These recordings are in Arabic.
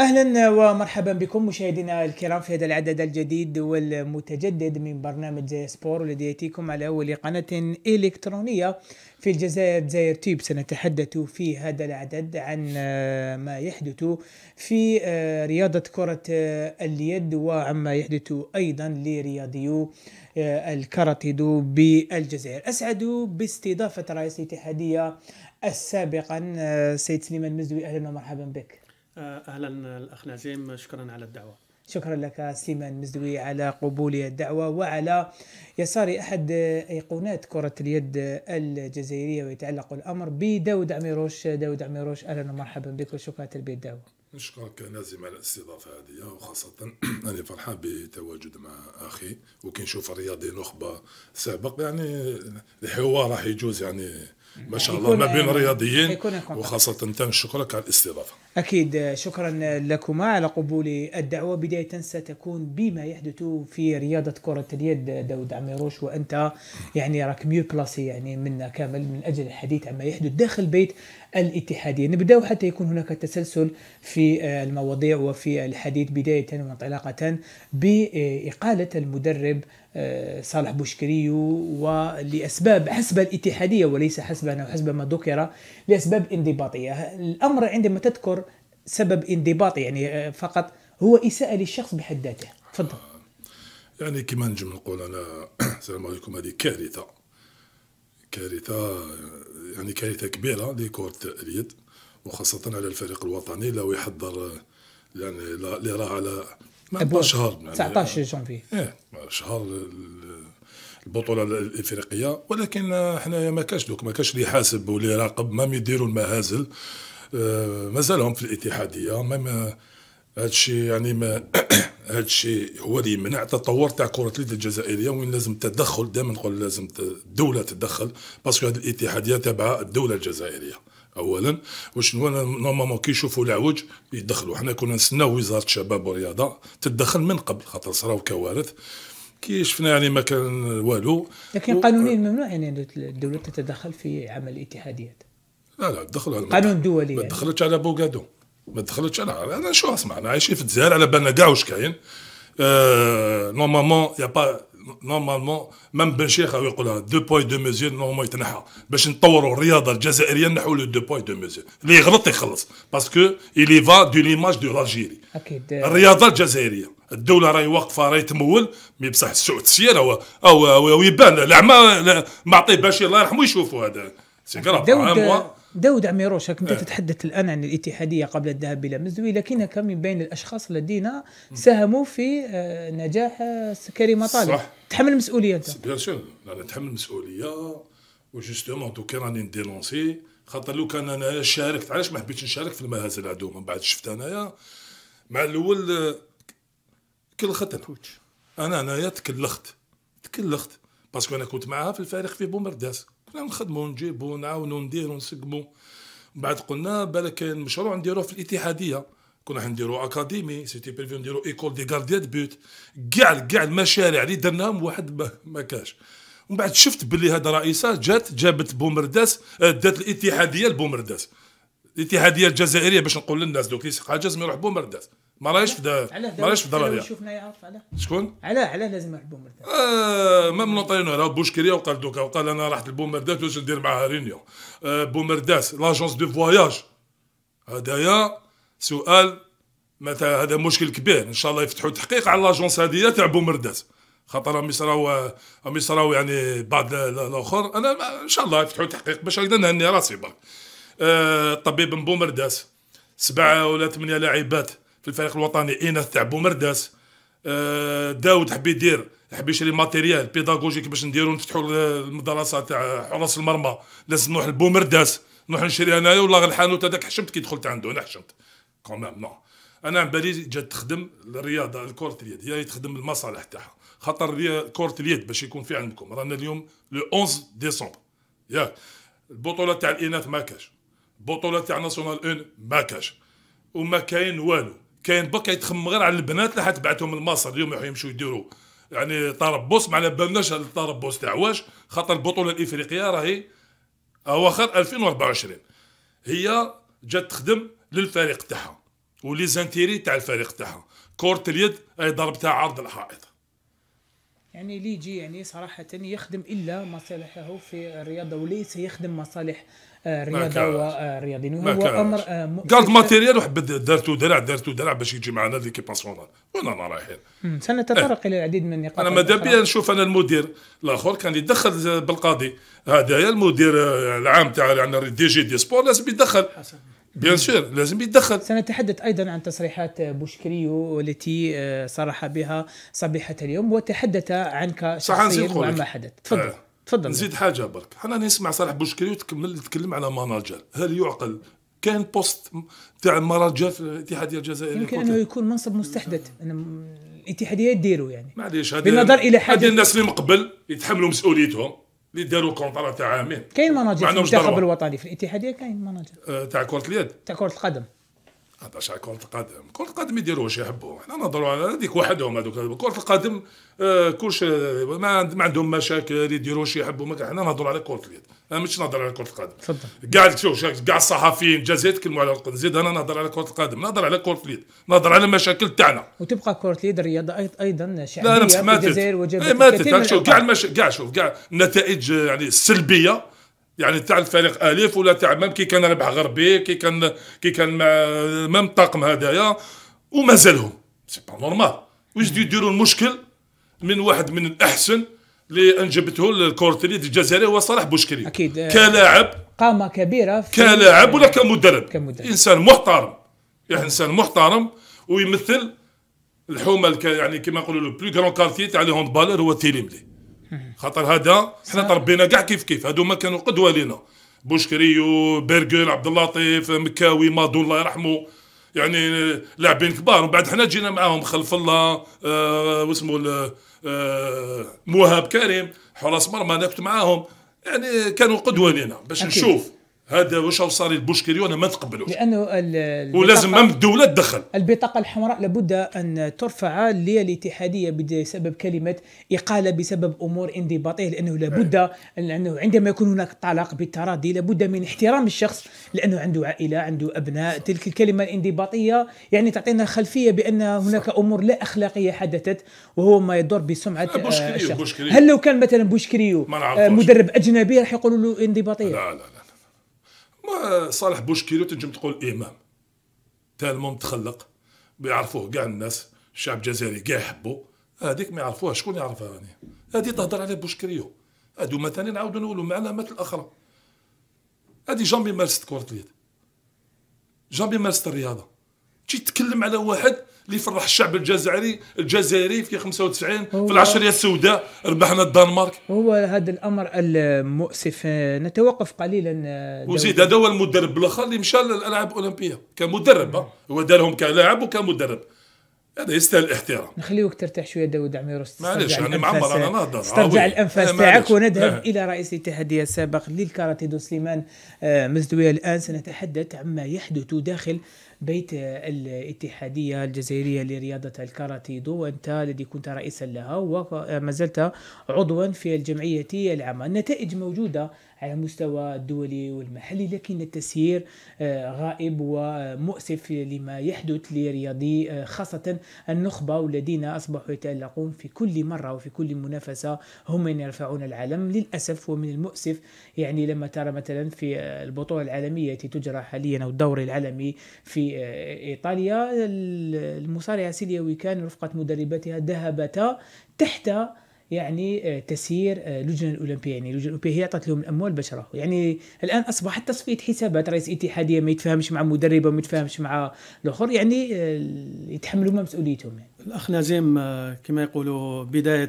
اهلا ومرحبا بكم مشاهدينا الكرام في هذا العدد الجديد والمتجدد من برنامج زاير سبور والذي ياتيكم على اول قناه الكترونيه في الجزائر زاير تيب سنتحدث في هذا العدد عن آه، ما يحدث في آه، رياضه كره آه، اليد وعما يحدث ايضا لرياضيو الكاراتيدو بالجزائر اسعد باستضافه رئيس الاتحاديه السابقا سيد سليمان مزوي اهلا ومرحبا بك آه، اهلا الاخ نازيم شكرا على الدعوه شكرا لك سليمان مزدوي على قبول الدعوة وعلى يساري أحد أيقونات كرة اليد الجزائرية ويتعلق الأمر بداود عميروش داود عميروش أهلا ومرحبا بك وشكرا تلبية الدعوة نشكرك نازم على الاستضافة هذه وخاصة أنا فرحان بتواجد مع أخي وكي نشوف الرياضي نخبة سابق يعني الحوار راح يجوز يعني ما شاء الله ما بين الرياضيين وخاصة تنشكرك على الاستضافة أكيد شكرا لكما على قبول الدعوة بداية ستكون بما يحدث في رياضة كرة اليد داود عميروش وأنت يعني راك ميو بلاسي يعني منا كامل من أجل الحديث عما يحدث داخل بيت الاتحادية نبدأ حتى يكون هناك تسلسل في المواضيع وفي الحديث بداية وانطلاقة بإقالة المدرب آه، صالح بوشكريو ولأسباب حسب الاتحادية وليس حسبنا وحسب ما ذكر لأسباب انضباطية الأمر عندما تذكر سبب انضباطي يعني آه، فقط هو إساءة للشخص بحد ذاته تفضل يعني كما نجم نقول أنا السلام عليكم هذه كارثة كارثة يعني كارثة كبيرة لكرة اليد وخاصة على الفريق الوطني لو يحضر يعني اللي راه على ما شهر يعني 19 جونفي ايه شهر البطوله الافريقيه ولكن حنايا ما كاش دوك ما كاش اللي يحاسب واللي يراقب مام يديروا المهازل آه، مازالهم في الاتحاديه مام هادشي يعني ما هادشي هو اللي يمنع التطور تاع كره اليد الجزائريه وين لازم التدخل دائما نقول لازم الدوله تتدخل باسكو هذه الاتحاديه تابعه الدوله الجزائريه اولا واش نورمالمون كي يشوفوا العوج يدخلوا حنا كنا نستناو وزاره الشباب والرياضه تتدخل من قبل خاطر صراو كوارث كي شفنا يعني ما كان والو لكن قانونيا ممنوع يعني الدوله تتدخل في عمل الاتحاديات لا لا تدخل قانون دولي ما تدخلتش يعني. على بوغادو ما تدخلتش على انا شو اسمع انا عايش في الجزائر على بالنا كاع واش كاين نورمالمون يا با نورمالمون مام بن شيخ يقولها دو بوي دو ميزور نورمالمون يتنحى باش نطوروا الرياضه الجزائريه نحو لو دو بوي دو ميزور اللي يغلط يخلص باسكو الي فا دو ليماج دو لالجيري اكيد آه. الرياضه الجزائريه الدولة راهي واقفة راهي تمول مي بصح السوء تسير هو أو, أو يبان العمى معطيه باشي الله يرحمه يشوفوا هذا سي داود داوود عميروش أه. تتحدث الآن عن الاتحادية قبل الذهاب إلى مزوي لكنك من بين الأشخاص الذين ساهموا في آه، نجاح آه، كريم طالب صح تحمل مسؤولية أنت بيان سور أنا نتحمل مسؤولية وجوستومون دوكا راني ندينونسي خاطر لو كان أنا شاركت علاش ما حبيتش نشارك في المهازل هذوما من بعد شفت أنايا مع الأول آه، كل ختم انا انايا تكلخت تكلخت باسكو انا كنت معاها في الفارق في بومرداس كنا نخدموا نجيبوا نعاونوا نديروا نسقموا بعد قلنا بالك المشروع نديروه في الاتحاديه كنا راح نديرو اكاديمي سيتي بريفي نديرو ايكول دي غارديان بوت كاع كاع المشاريع اللي درناهم واحد ما, كاش ومن بعد شفت بلي هذا رئيسه جات جابت بومرداس آه، دات الاتحاديه لبومرداس الاتحاديه الجزائريه باش نقول للناس دوك يسحق حاجز يروح بومرداس ما رايش في دار ما رايش في دار شفنا يعرف علاه شكون علاه علاه لازم يروح بومرداس آه مام نوطينو راه بوشكريا وقال دوكا وقال انا رحت لبومرداس واش ندير معاها رينيون آه بومرداس لاجونس دو فواياج هذايا سؤال متى هذا مشكل كبير ان شاء الله يفتحوا تحقيق على لاجونس هذه تاع بومرداس خاطر راهم يصراو راهم يصراو يعني بعض الاخر انا ان شاء الله يفتحوا تحقيق باش نقدر نهني راسي برك آه، طبيب بومرداس سبعه ولا ثمانيه لاعبات في الفريق الوطني اناث تاع بومرداس آه، داود حب يدير حب يشري ماتيريال بيداغوجيك باش نديرو نفتحو آه، المدرسه تاع حراس المرمى لازم نروح لبومرداس نروح نشري انايا والله غير الحانوت هذاك حشمت كي دخلت عنده انا حشمت كومام نو انا عن بالي جات تخدم الرياضه الكره اليد هي تخدم المصالح تاعها خاطر كره اليد باش يكون في عندكم رانا اليوم لو 11 ديسمبر ياك البطوله تاع الاناث ما كاش البطوله تاع ناسيونال اون ما كاش وما كاين والو كاين باك يتخمم غير على البنات اللي حتبعتهم لمصر اليوم راح يمشوا يديروا يعني طربوس ما على بالناش هذا الطربوس تاع واش خاطر البطوله الافريقيه راهي اواخر 2024 هي جات تخدم للفريق تاعها ولي زانتيري تاع الفريق تاعها كرة اليد اي ضربتها عرض الحائط يعني ليجي يعني صراحة يخدم إلا مصالحه في الرياضة وليس يخدم مصالح الرياضه ورياضيين آه، وهو امر قالت آه، ماتيريال وحبت دارتو درع دارتو درع باش يجي معنا ليكيب ناسيونال وين انا رايحين سنتطرق إيه. الى العديد من النقاط انا ماذا بيا نشوف انا المدير الاخر كان يدخل بالقاضي هذايا المدير آه، العام تاع يعني دي جي دي سبور لازم يدخل حسن. بيان سور لازم يتدخل سنتحدث ايضا عن تصريحات بوشكريو التي صرح بها صبيحه اليوم وتحدث عنك شخصيا وعما حدث تفضل تفضل نزيد يعني. حاجه برك حنا نسمع صالح بوشكري وتكمل يتكلم على مهرجان هل يعقل كان بوست تاع المهرجان في الاتحاديه الجزائريه يمكن انه يكون منصب مستحدث انا الاتحاديه يديروا يعني معليش هذا بالنظر الى حاجه هذه الناس اللي من قبل يتحملوا مسؤوليتهم اللي داروا كونطرا تاع عامين كاين مناجم في المنتخب الوطني في الاتحاديه كاين مناجم أه، تاع كره اليد تاع كره القدم هذا على كرة القدم، كرة القدم واش يحبوا حنا نهضروا على هذيك وحدهم هذوك كرة القدم آه، كلش ما, عندهم مشاكل واش يحبوا حنا نهضروا على كرة اليد، انا مش نهضر على كرة القدم. تفضل. كاع شوف كاع الصحفيين زيد يتكلموا على كرة زيد انا نهضر على كرة القدم، نهضر على كرة اليد، نهضر على المشاكل تاعنا. وتبقى كرة اليد رياضة أيضا شعبية لا لا في الجزائر وجابت إيه، ماتت كاع شوف كاع شوف كاع النتائج يعني السلبية يعني تاع الفريق الف ولا تاع مام كي كان ربح غربي كي كان كي كان مع مام الطاقم هذايا ومازالهم سي با نورمال واش يديروا المشكل من واحد من الاحسن اللي انجبته الكورتريد الجزائري هو صلاح بوشكري اكيد كلاعب قامه كبيره في كلاعب ولا كمدرب كمدرب انسان محترم يعني انسان محترم ويمثل الحومه يعني كما نقولوا لو بلو كارتي تاع لي هوندبالر هو تيليملي خاطر هذا حنا تربينا كاع كيف كيف هادو ما كانوا قدوه لينا بوشكريو بيرغل عبد اللطيف مكاوي مادو الله يرحمه يعني لاعبين كبار ومن بعد حنا جينا معاهم خلف الله آه واسمو آه موهاب كريم حراس مرمى انا كنت معاهم يعني كانوا قدوه لنا باش أكيد. نشوف هذا واش صار البوشكري وانا ما نتقبلوش لانه ولازم مام الدوله تدخل البطاقه الحمراء لابد ان ترفع للاتحاديه بسبب كلمه اقاله بسبب امور انضباطيه لانه لابد لانه عندما يكون هناك طلاق بالتراضي لابد من احترام الشخص لانه عنده عائله عنده ابناء تلك الكلمه الانضباطيه يعني تعطينا خلفيه بان هناك امور لا اخلاقيه حدثت وهو ما يضر بسمعه بوشكريو الشخص بوشكريو. هل لو كان مثلا بوشكريو مدرب اجنبي راح يقولوا له انضباطيه لا لا, لا. ما صالح بوشكيلو تنجم تقول امام تالمون متخلق بيعرفوه كاع الناس الشعب الجزائري كاع يحبو هذيك ما يعرفوها شكون يعرفها راني هذه تهضر على بوشكريو هادو مثلا نعاودو نقولو مع العلامات الاخرى هادي جامبي مارست كرة اليد جامبي مارست الرياضة تجي تتكلم على واحد اللي فرح الشعب الجزائري الجزائري في 95 في العشريه السوداء ربحنا الدنمارك هو هذا الامر المؤسف نتوقف قليلا آه، وزيد هذا هو المدرب الاخر اللي مشى للالعاب الاولمبيه كمدرب هو دارهم كلاعب وكمدرب هذا يستاهل الاحترام نخليوك ترتاح شويه داود عميروس معلش انا معمر انا نهضر آه، استرجع الانفاس آه، تاعك ونذهب معلش. الى رئيس الاتحاديه السابق للكاراتيه دو سليمان مزدويه الان سنتحدث عما يحدث داخل بيت الاتحادية الجزائرية لرياضة الكاراتيدو وأنت الذي كنت رئيسا لها وما زلت عضوا في الجمعية العامة النتائج موجودة على المستوى الدولي والمحلي لكن التسيير آه، غائب ومؤسف لما يحدث لرياضي آه، خاصة النخبة والذين أصبحوا يتألقون في كل مرة وفي كل منافسة هم من يرفعون العلم للأسف ومن المؤسف يعني لما ترى مثلا في آه، البطولة العالمية التي تجرى حاليا أو الدوري العالمي في إيطاليا المصارعة سيليا ويكان رفقة مدرباتها ذهبتا تحت يعني آه، تسيير اللجنه آه، الاولمبيه يعني اللجنه الاولمبيه هي اعطت لهم الاموال بشره يعني الان اصبحت تصفيه حسابات رئيس اتحاديه ما يتفاهمش مع مدربه ما يتفاهمش مع الاخر يعني آه، يتحملوا مسؤوليتهم يعني. الاخ نزيم كما يقولوا بدايه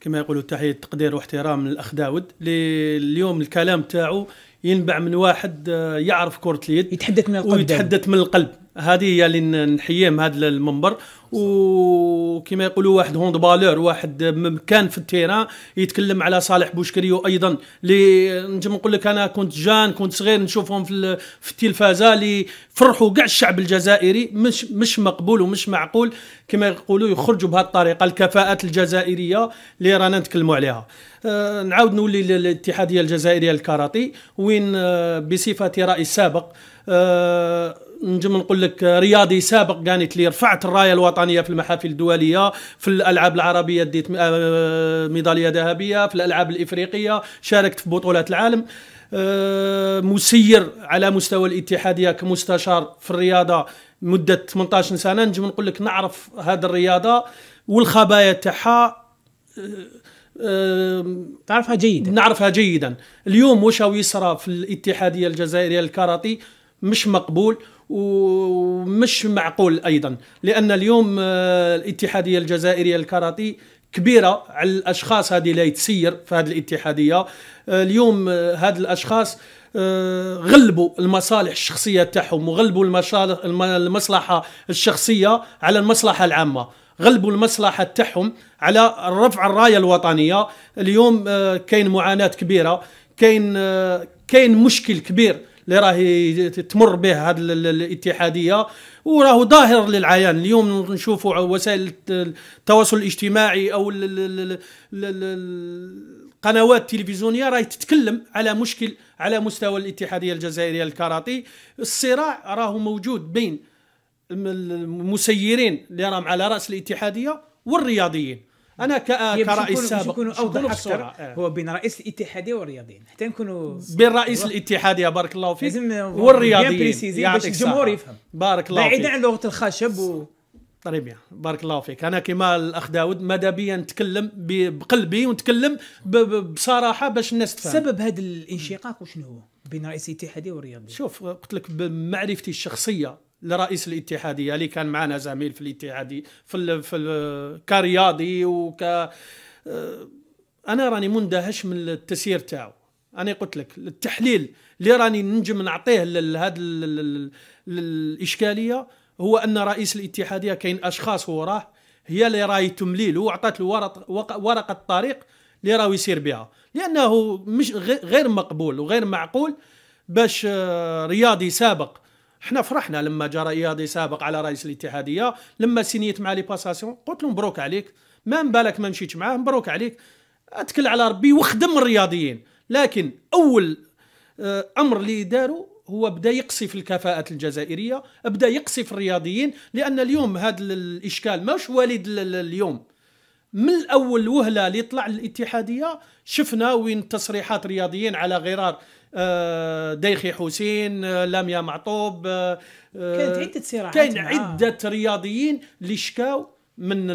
كما يقولوا تحيه تقدير واحترام للاخ داود اللي اليوم الكلام تاعو ينبع من واحد يعرف كره اليد يتحدث من القلب ويتحدث من القلب هذه هي اللي نحييه من هذا المنبر وكما يقولوا واحد هوند بالور واحد كان في التيران يتكلم على صالح بوشكريو ايضا اللي نجم نقول لك انا كنت جان كنت صغير نشوفهم في في التلفازه اللي فرحوا كاع الشعب الجزائري مش مش مقبول ومش معقول كما يقولوا يخرجوا بهذه الطريقه الكفاءات الجزائريه اللي رانا نتكلموا عليها آه، نعاود نولي للاتحاديه الجزائريه الكاراتي وين آه، بصفتي رئيس سابق آه، نجم نقول لك آه، رياضي سابق كانت لي رفعت الرايه الوطنيه في المحافل الدوليه في الالعاب العربيه ديت آه، ميداليه ذهبيه في الالعاب الافريقيه شاركت في بطولات العالم آه، مسير على مستوى الاتحاديه كمستشار في الرياضه مده 18 سنه نجم نقول لك نعرف هذه الرياضه والخبايا تاعها تعرفها جيدا نعرفها جيدا اليوم واش يصرى في الاتحاديه الجزائريه للكاراتي مش مقبول ومش معقول ايضا لان اليوم آه، الاتحاديه الجزائريه الكاراتي كبيره على الاشخاص هذه اللي تسير في هذه الاتحاديه آه، اليوم هاد آه، الاشخاص غلبوا المصالح الشخصيه تاعهم وغلبوا المصلحه الشخصيه على المصلحه العامه غلبوا المصلحه تاعهم على رفع الرايه الوطنيه اليوم كاين معاناه كبيره كاين كاين مشكل كبير اللي راهي تمر به هذه الاتحاديه وراه ظاهر للعيان اليوم نشوفوا وسائل التواصل الاجتماعي او القنوات التلفزيونيه راهي تتكلم على مشكل على مستوى الاتحاديه الجزائريه الكاراتي الصراع راهو موجود بين المسيرين اللي راهم على راس الاتحاديه والرياضيين انا كرئيس سابق اوضح اكثر إيه. هو بين رئيس الاتحادي والرياضيين حتى نكونوا بين رئيس يا بارك الله فيك والرياضيين يعطيك الجمهور يفهم بارك الله بعيدا عن لغه الخشب و... طريبيا. بارك الله فيك انا كما الاخ داود ماذا نتكلم بقلبي ونتكلم بصراحه باش الناس تفهم سبب هذا الانشقاق وشنو هو بين رئيس الاتحادي والرياضيين شوف قلت لك بمعرفتي الشخصيه لرئيس الاتحاديه اللي كان معنا زميل في الاتحاديه في الـ في الـ كرياضي وك آه، انا راني مندهش من التسيير تاعو انا قلت لك التحليل اللي راني نجم نعطيه لهذا الاشكاليه هو ان رئيس الاتحاديه كاين اشخاص وراه هي اللي راهي له وعطات له ورقه الطريق اللي راهو يسير بها لانه مش غير مقبول وغير معقول باش آه، رياضي سابق حنا فرحنا لما جا رياضي سابق على رئيس الاتحاديه لما سينيت مع لي باساسيون قلت له مبروك عليك ما بالك ما مشيتش معاه مبروك عليك اتكل على ربي وخدم الرياضيين لكن اول آه، امر اللي داروا هو بدا يقصي في الكفاءات الجزائريه بدا يقصي في الرياضيين لان اليوم هذا الاشكال ماهوش والد اليوم من الاول وهله اللي طلع الاتحاديه شفنا وين تصريحات رياضيين على غرار آه، ديخي حسين آه، لاميا معطوب آه، كانت عده صراعات كان عده رياضيين اللي شكاو من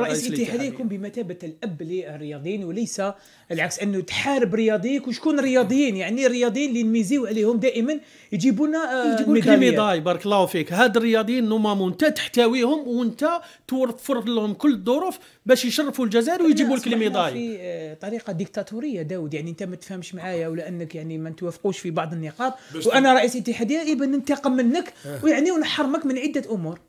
رئيس الاتحاد يكون يعني. بمثابه الاب للرياضيين وليس العكس انه تحارب رياضيك وشكون رياضيين يعني الرياضيين اللي نميزيو عليهم دائما يجيبوا لنا آه، يجيبوا لك الميداي بارك الله فيك هاد الرياضيين نومامون انت تحتويهم وانت توفر لهم كل الظروف باش يشرفوا الجزائر طيب، ويجيبوا لك الميداي في آه، طريقه ديكتاتوريه داود يعني انت ما تفهمش معايا ولا انك يعني ما نتوافقوش في بعض النقاط وانا رئيس الاتحاد يبقى ننتقم منك آه. ويعني ونحرمك من عده امور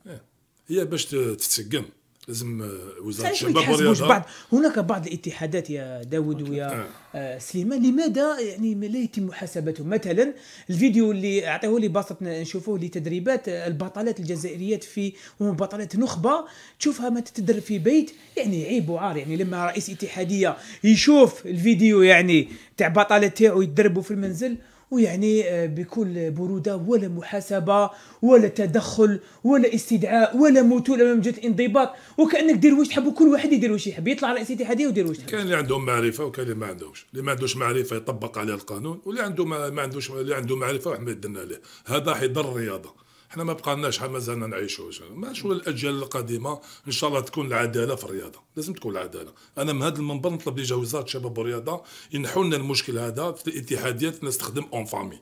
هي باش تتسقم لازم آه، وزاره الشباب والرياضه بعض هناك بعض الاتحادات يا داود ويا آه. آه، سليمان لماذا يعني لا يتم محاسبتهم مثلا الفيديو اللي اعطيه لي باسط نشوفوه لتدريبات آه، البطلات الجزائريات في بطلات نخبه تشوفها ما تتدرب في بيت يعني عيب وعار يعني لما رئيس اتحاديه يشوف الفيديو يعني تاع بطاله تاعو يتدربوا في المنزل ويعني آه، بكل برودة ولا محاسبة ولا تدخل ولا استدعاء ولا متولة أمام جهة الانضباط وكأنك دير واش تحب وكل واحد يدير واش يحب يطلع رئيس اتحادية ويدير واش كاين اللي عندهم معرفة وكاين اللي ما عندهمش اللي ما عندوش معرفة يطبق عليه القانون واللي عنده ما, ما عندوش اللي عنده معرفة واحد ما يدنا له هذا حيضر الرياضة احنا ما بقالناش شحال مازالنا نعيشوا ما شو الاجيال القادمه ان شاء الله تكون العداله في الرياضه لازم تكون العداله انا من هذا المنبر نطلب لجا وزاره الشباب والرياضه ينحوا لنا المشكل هذا في الاتحاديات الناس تخدم اون فامي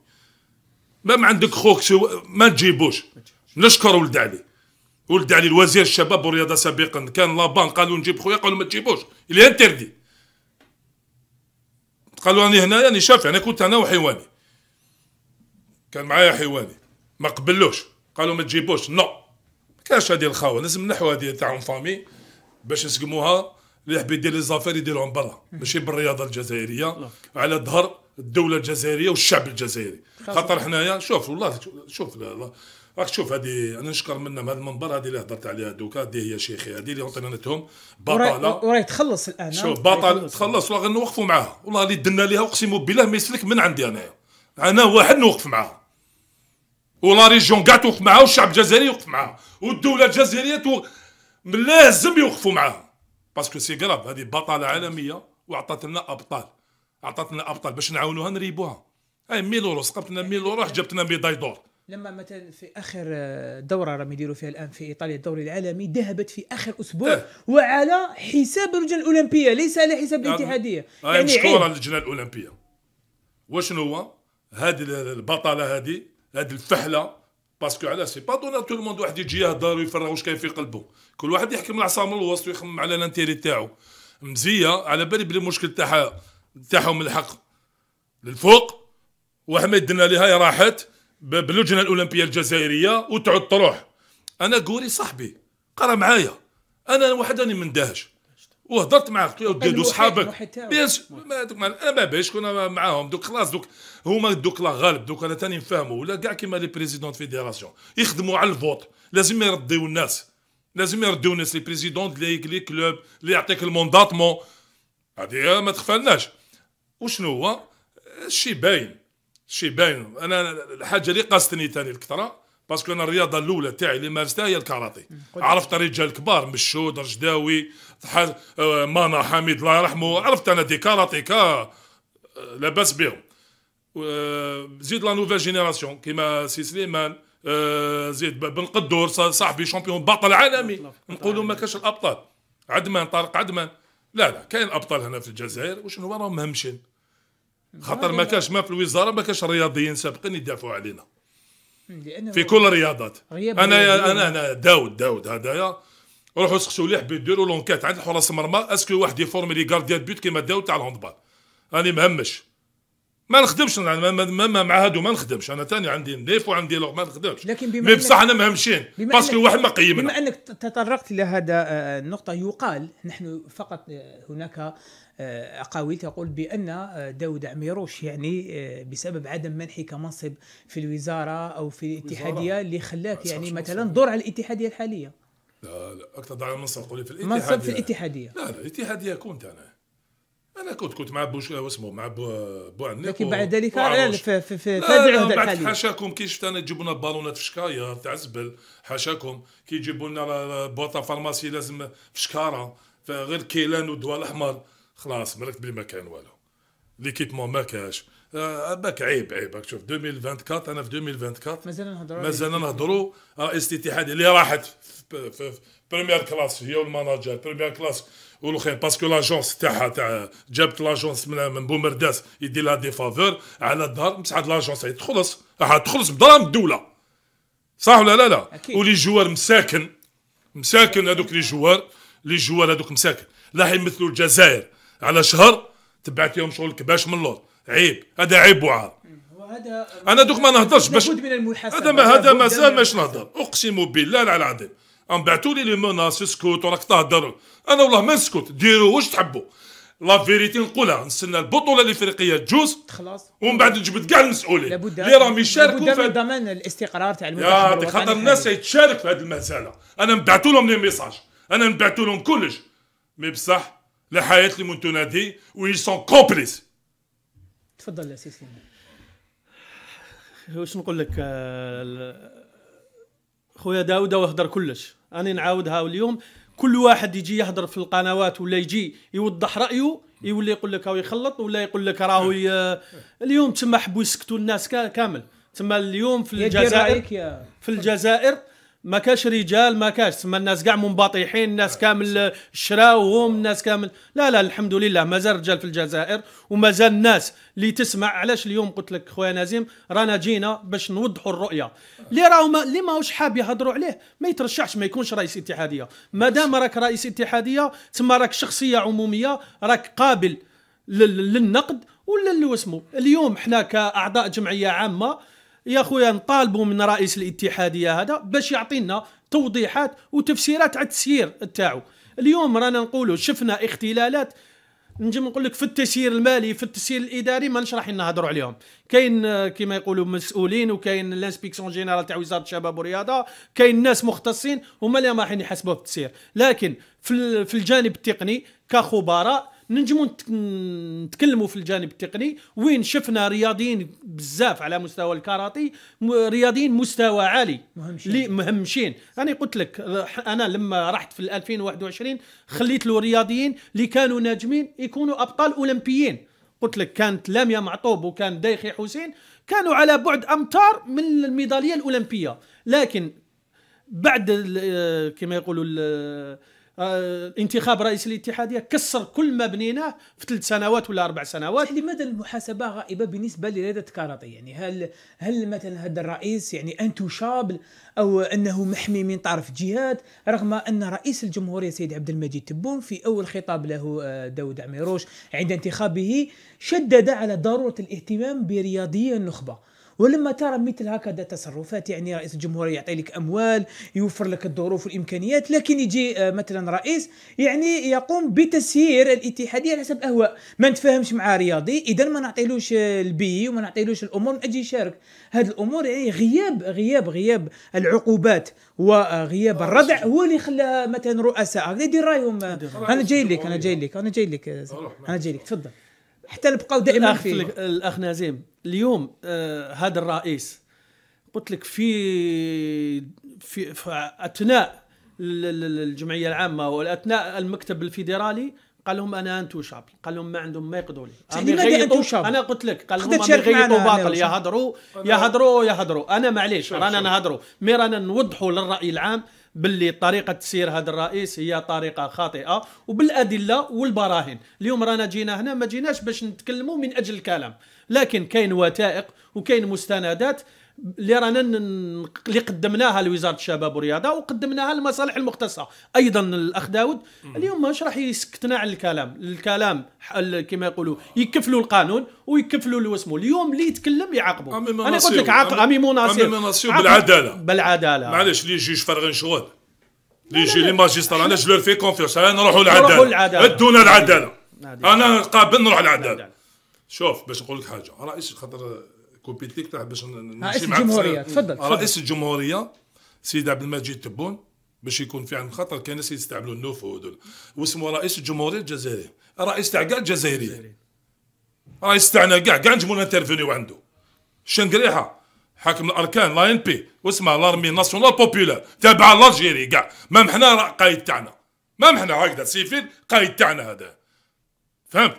ما, عندك خوك شو ما تجيبوش نشكر ولد علي ولد علي الوزير الشباب والرياضه سابقا كان لابان قالوا نجيب خويا قالوا ما تجيبوش اللي انتردي قالوا راني هنايا راني يعني شافع انا كنت انا وحيواني كان معايا حيواني ما قبلوش قالوا ما تجيبوش نو ما كانش هذه الخاوه لازم نحو هذه تاع فامي باش نسقموها اللي يحب يدير لي زافير يديرهم برا ماشي بالرياضه الجزائريه على ظهر الدوله الجزائريه والشعب الجزائري خاطر حنايا شوف والله شوف راك تشوف هذه انا نشكر منهم هذا المنبر هذه اللي هضرت عليها دوكا هذه هي شيخي هذه اللي عطيناتهم بطاله وراي تخلص الان شوف بطل تخلص والله نوقفوا معاها والله اللي دنا ليها اقسم بالله ما يسلك من عندي انايا انا واحد نوقف معاها ولا ريجيون كاع توقف معاها والشعب الجزائري يوقف معاها والدوله الجزائريه تو... لازم يوقفوا معاها باسكو سي كراف هذه بطاله عالميه وعطات لنا ابطال عطات لنا ابطال باش نعاونوها نريبوها هاي ميل اورو سقطت لنا ميل اورو جبت لنا ميداي دور لما مثلا في اخر آه، دوره راهم يديروا فيها الان في ايطاليا الدوري العالمي ذهبت في اخر اسبوع أه وعلى حساب اللجنه الاولمبيه ليس على حساب يعني الاتحاديه يعني, يعني مشكوره اللجنه الاولمبيه وشنو هو هذه البطاله هذه هاد الفحله باسكو علاش سي با دونا تو الموند واحد يجي يهضر ويفرغ واش كاين في قلبه كل واحد يحكم العصا من الوسط ويخمم على الانتيري تاعو مزيه على بالي بلي المشكل تاعها تاعهم الحق للفوق وحميد دنا لها راحت باللجنه الاولمبيه الجزائريه وتعود تروح انا قوري صاحبي قرا معايا انا واحد راني مندهش وهضرت مع خويا وديدو صحابك بيان انا ما باش كنا معاهم دوك خلاص دوك هما دوك لا غالب دوك انا ثاني نفهموا ولا كاع كيما لي بريزيدون فيديراسيون يخدموا على الفوت لازم يرديو الناس لازم يرديو الناس لي بريزيدون لي لي كلوب اللي يعطيك المونداتمون هذه ما تخفلناش وشنو هو الشيء باين الشيء باين انا الحاجه اللي قاستني ثاني الكثره باسكو انا الرياضه الاولى تاعي اللي مارستها هي الكاراتي عرفت رجال كبار مشود رجداوي آه، مانا حميد الله يرحمه عرفت انا دي كاراتيكا آه، لاباس بهم آه، زيد لا نوفال جينيراسيون كيما سي سليمان زيد بن قدور صاحبي شامبيون بطل عالمي نقولوا ما كاش الابطال عدمان طارق عدمان لا لا كاين ابطال هنا في الجزائر وشنو راهم مهمشين خاطر ما كاش ما في الوزاره ما كاش رياضيين سابقين يدافعوا علينا في كل الرياضات انا انا انا داود داود هذايا روحوا سقسوا لي حبيت ديروا لونكات عند حراس المرمى اسكو واحد يفورمي لي كارديان بيوت كيما داود تاع الهوندبال راني مهمش ما نخدمش يعني ما, ما, ما مع هادو ما نخدمش انا ثاني عندي نضيف وعندي لغ ما نخدمش لكن بما بصح انا مهمشين باسكو واحد ما قيمنا بما انك تطرقت الى هذا آه، النقطه يقال نحن فقط آه، هناك آه، اقاويل تقول بان داود عميروش يعني بسبب عدم منحك منصب في الوزاره او في الاتحاديه اللي خلاك يعني مثلا دور على الاتحاديه الحاليه لا لا اكثر على منصب قولي في الاتحاديه منصب في الاتحاديه لا لا الاتحاديه كنت انا انا كنت كنت مع بوش اسمه مع بو, بو عنيق لكن بعد ذلك في في في لا لا بعد حاشاكم كي شفت انا لنا بالونات في شكايه تاع الزبل حاشاكم كي يجيبوا لنا بوطه فارماسي لازم في شكاره غير كيلان والدواء الاحمر خلاص ملكت بلي ما كان والو ليكيبمون ما كاش آه، باك عيب عيب باك شوف 2024 انا في 2024 مازال نهضروا مازال نهضروا رئيس الاتحاد اللي راحت في بريمير كلاس هي والماناجر بريمير كلاس والاخرين باسكو لاجونس تاعها تاع جابت لاجونس من, من بومرداس يدي لها دي فافور على الظهر مسحت لاجونس هي تخلص راح تخلص بدراهم الدوله صح ولا لا لا أكيد. ولي جوار مساكن مساكن هذوك لي جوار لي جوار هذوك مساكن راح يمثلوا الجزائر على شهر تبعت لهم شغل كباش من اللور عيب هذا عيب وعار انا دوك ما نهضرش باش هذا ما هذا مازال ماش نهضر اقسم بالله العظيم ام بعثوا لي لي مناس اسكت وراك تهضر انا والله ما نسكت ديروا واش تحبوا لا فيريتي نقولها نستنى البطوله الافريقيه تجوز خلاص ومن بعد نجبد كاع المسؤولين اللي راهم يشاركوا في ضمان الاستقرار تاع المنتخب يعطيك خاطر الناس يتشارك في هذه المساله انا نبعثوا لهم لي ميساج انا نبعثوا لهم كلش مي بصح لا حياه اللي من تنادي وي سون كومبليس تفضل يا سي سليمان واش نقول لك آه، خويا داوود يهضر كلش انا نعاودها اليوم كل واحد يجي يهضر في القنوات ولا يجي يوضح رايه يولي يقول لك راهو يخلط ولا يقول لك راهو ي... اليوم تما حبوا يسكتوا الناس كامل تما اليوم في الجزائر في الجزائر ما كاش رجال ما كاش تسمى الناس كاع منبطحين الناس كامل شراوهم الناس كامل لا لا الحمد لله مازال رجال في الجزائر ومازال الناس اللي تسمع علاش اليوم قلت لك خويا نزيم رانا جينا باش نوضحوا الرؤيه اللي راهو اللي ماهوش حاب يهضروا عليه ما يترشحش ما يكونش رئيس اتحاديه ما دام راك رئيس اتحاديه تسمى راك شخصيه عموميه راك قابل للنقد ولا اللي اسمه اليوم احنا كاعضاء جمعيه عامه يا خويا نطالبوا من رئيس الاتحاديه هذا باش يعطينا توضيحات وتفسيرات على التسيير تاعو اليوم رانا نقولوا شفنا اختلالات نجم نقول لك في التسيير المالي في التسيير الاداري ما راح نهضروا عليهم كاين كما يقولوا مسؤولين وكاين لانسبكسيون جينيرال تاع وزاره الشباب والرياضه كاين ناس مختصين هما اللي راحين يحاسبوه في التسيير لكن في الجانب التقني كخبراء نجموا نتكلموا في الجانب التقني وين شفنا رياضيين بزاف على مستوى الكاراتي رياضيين مستوى عالي اللي مهمشين انا قلت لك انا لما رحت في 2021 خليت له رياضيين اللي كانوا ناجمين يكونوا ابطال اولمبيين قلت لك كانت لاميا معطوب وكان دايخي حسين كانوا على بعد امتار من الميداليه الاولمبيه لكن بعد آه، كما يقولوا آه، انتخاب رئيس الاتحاديه كسر كل ما بنيناه في ثلاث سنوات ولا اربع سنوات لماذا المحاسبه غائبه بالنسبه لرياضه الكاراتيه يعني هل هل مثلا هذا الرئيس يعني انتو شابل او انه محمي من طرف جهات رغم ان رئيس الجمهوريه سيد عبد المجيد تبون في اول خطاب له آه، داود عميروش عند انتخابه شدد على ضروره الاهتمام برياضيه النخبه ولما ترى مثل هكذا تصرفات يعني رئيس الجمهوريه يعطي لك اموال يوفر لك الظروف والامكانيات لكن يجي آه، مثلا رئيس يعني يقوم بتسيير الاتحاديه على حسب اهواء ما نتفاهمش مع رياضي اذا ما نعطيلوش البي وما نعطيلوش الامور من اجل يشارك هذه الامور يعني غياب غياب غياب العقوبات وغياب آه، آه، الردع هو اللي خلى مثلا رؤساء يدير رايهم انا جاي لك انا جاي لك انا جاي لك انا جاي لك تفضل حتى نبقاو دائما الأخ فيه الاخ نزيم اليوم آه، هذا الرئيس قلت لك في في, في اثناء الجمعيه العامه واثناء المكتب الفيدرالي قال لهم انا انتو شعب قال لهم ما عندهم ما يقدروا لي انا قلت لك قال لهم يغيطوا باطل هضروا يا هضروا انا معليش رانا نهضروا مي رانا نوضحوا للراي العام باللي طريقه تسيير هذا الرئيس هي طريقه خاطئه وبالادله والبراهين اليوم رانا جينا هنا ما جيناش باش نتكلموا من اجل الكلام لكن كاين وثائق وكاين مستندات اللي رانا اللي قدمناها لوزاره الشباب والرياضه وقدمناها للمصالح المختصه ايضا الاخ داود اليوم ماش راح يسكتنا على الكلام الكلام كما يقولوا يكفلوا القانون ويكفلوا اللي اسمه اليوم اللي يتكلم يعاقبوا انا قلت لك عاقب امي مناصر امي مناصر بالعداله بالعداله معليش لي جيش فارغين شغل لي جي لي ماجستير علاش لور في كونفيونس انا نروحوا للعداله ادونا العداله انا قابل نروح للعداله شوف باش نقول لك حاجه رئيس خاطر كوبيت ليك باش نمشي معاك الجمهوريه تفضل رئيس الجمهوريه سيد عبد المجيد تبون باش يكون في عند خطر كان الناس يستعملوا النفوذ واسمه رئيس الجمهوريه الجزائريه رئيس تاع كاع الجزائريين رئيس تاعنا كاع كاع نجمو نانترفينيو عنده شنقريحه حاكم الاركان لا ان بي واسمها لارمي ناسيونال بوبولار تابعه لالجيري كاع مام حنا قايد تاعنا مام حنا هكذا سيفيل قايد تاعنا هذا فهمت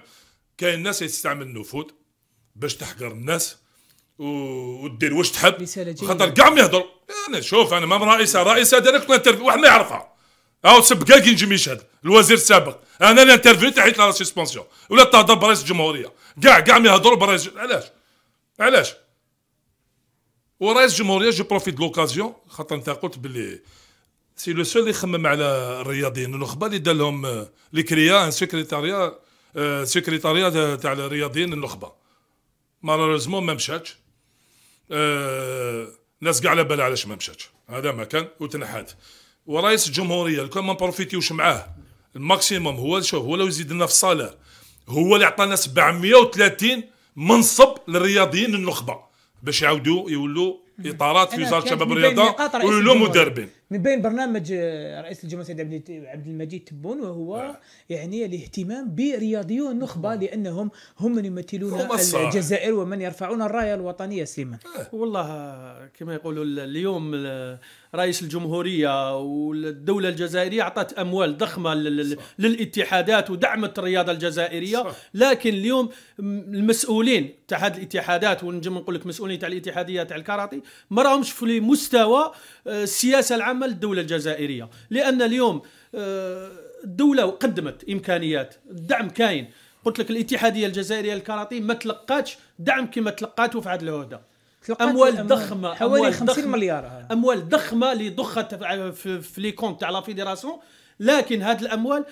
كاين ناس يستعمل النفوذ باش تحقر الناس ودير واش تحب خاطر كاع ما يهضر انا شوف انا ما رئيسه رئيسه دارت واحد ما يعرفها او سبقا كي نجم يشهد الوزير السابق انا اللي انترفيو تحيت لا سيسبونسيون ولا تهضر برئيس الجمهوريه كاع كاع ما يهضروا برئيس علاش علاش ورئيس الجمهوريه جو بروفيت لوكازيون خاطر انت قلت باللي سي لو سول اللي يخمم على الرياضيين النخبه اللي دار لهم اللي كريا ان سكرتاريا سكرتاريا تاع الرياضيين النخبه مالوريزمون ما مشاتش آه، ناس كاع على بالها علاش ما مشاتش هذا ما كان وتنحات ورئيس الجمهوريه لو كان ما بروفيتيوش معاه الماكسيموم هو شوف هو لو يزيد لنا في الصالير هو اللي عطانا 730 منصب للرياضيين النخبه باش يعاودوا يولوا اطارات في وزاره الشباب والرياضه ويولوا مدربين من بين برنامج آه، رئيس الجمهوريه عبد المجيد تبون وهو نعم. يعني الاهتمام برياضيو النخبه نعم. لانهم هم من يمثلون الجزائر ومن يرفعون الرايه الوطنيه سليمان إيه. والله كما يقولوا اليوم رئيس الجمهوريه والدوله الجزائريه اعطت اموال ضخمه للاتحادات ودعمت الرياضه الجزائريه صح. لكن اليوم المسؤولين اتحاد الاتحادات ونجم نقول لك مسؤولين تاع الاتحاديه تاع الكاراتي ما راهمش في مستوى آه، السياسه العامه عامه للدوله الجزائريه لان اليوم آه، الدوله قدمت امكانيات الدعم كاين قلت لك الاتحاديه الجزائريه للكاراتيه ما تلقاتش دعم كما تلقاته في عهد العهده اموال ضخمه حوالي أموال 50 ضخمة مليار اموال ضخمه اللي ضخت في لي كونت تاع لا فيديراسيون لكن هذه الاموال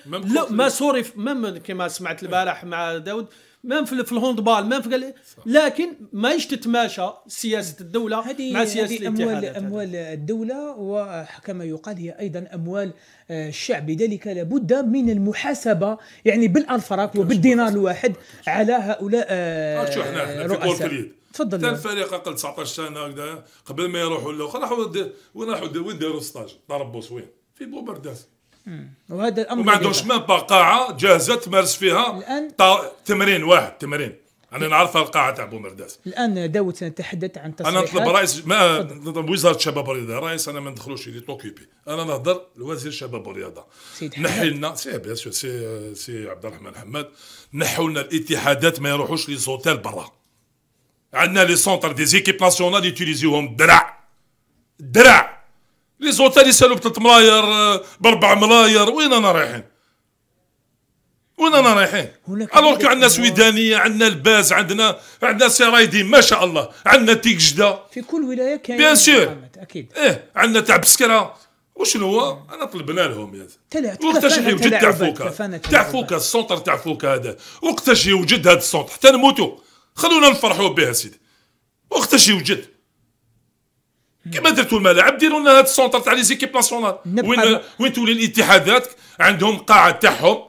ما صرف ما كما سمعت البارح مع داود ميم في الهوندبال ميم في لكن ماهيش تتماشى سياسه الدوله مع سياسه هذه اموال اموال الدوله وكما يقال هي ايضا اموال آه، الشعب لذلك لابد من المحاسبه يعني بالالفراك وبالدينار الواحد على هؤلاء شو آه، احنا احنا في كره اليد تفضل كان فريق اقل 19 سنه هكذا قبل ما يروحوا لاخر راحوا وين راحوا وين داروا ستاج طرب وين في بوبرداس وهذا الامر وما عندهمش ما قاعه جاهزه تمارس فيها الان طا... تمرين واحد تمرين انا نعرفها القاعه تاع بومرداس الان داوود سنتحدث عن تصريحات انا نطلب رئيس ما نطلب وزاره الشباب والرياضه رئيس انا ما ندخلوش لي توكيبي انا نهضر لوزير الشباب والرياضه نحي لنا سي بيان سي سي عبد الرحمن حماد نحوا لنا الاتحادات ما يروحوش لي زوتيل برا عندنا لي سونتر دي زيكيب ناسيونال يوتيليزيوهم الدرع الدرع لي زوتال يسالوا بثلاث ملاير آه، باربع ملاير وين انا رايحين وين انا رايحين الوغ عندنا سويدانيه عندنا الباز عندنا عندنا سرايدين ما شاء الله عندنا تيك جده في كل ولايه كاين بيان سور اكيد ايه عندنا تاع بسكره وشنو هو انا طلبنا لهم يا هذا وقتاش يوجد تاع فوكا تاع فوكا السونتر تاع فوكا هذا وقتاش يوجد هذا السونتر حتى نموتوا خلونا نفرحوا به سيدي وقتاش يوجد كما درتوا الملاعب ديروا لنا هذا السونتر تاع لي زيكيب ناسيونال وين وين تولي الاتحادات عندهم قاعه تاعهم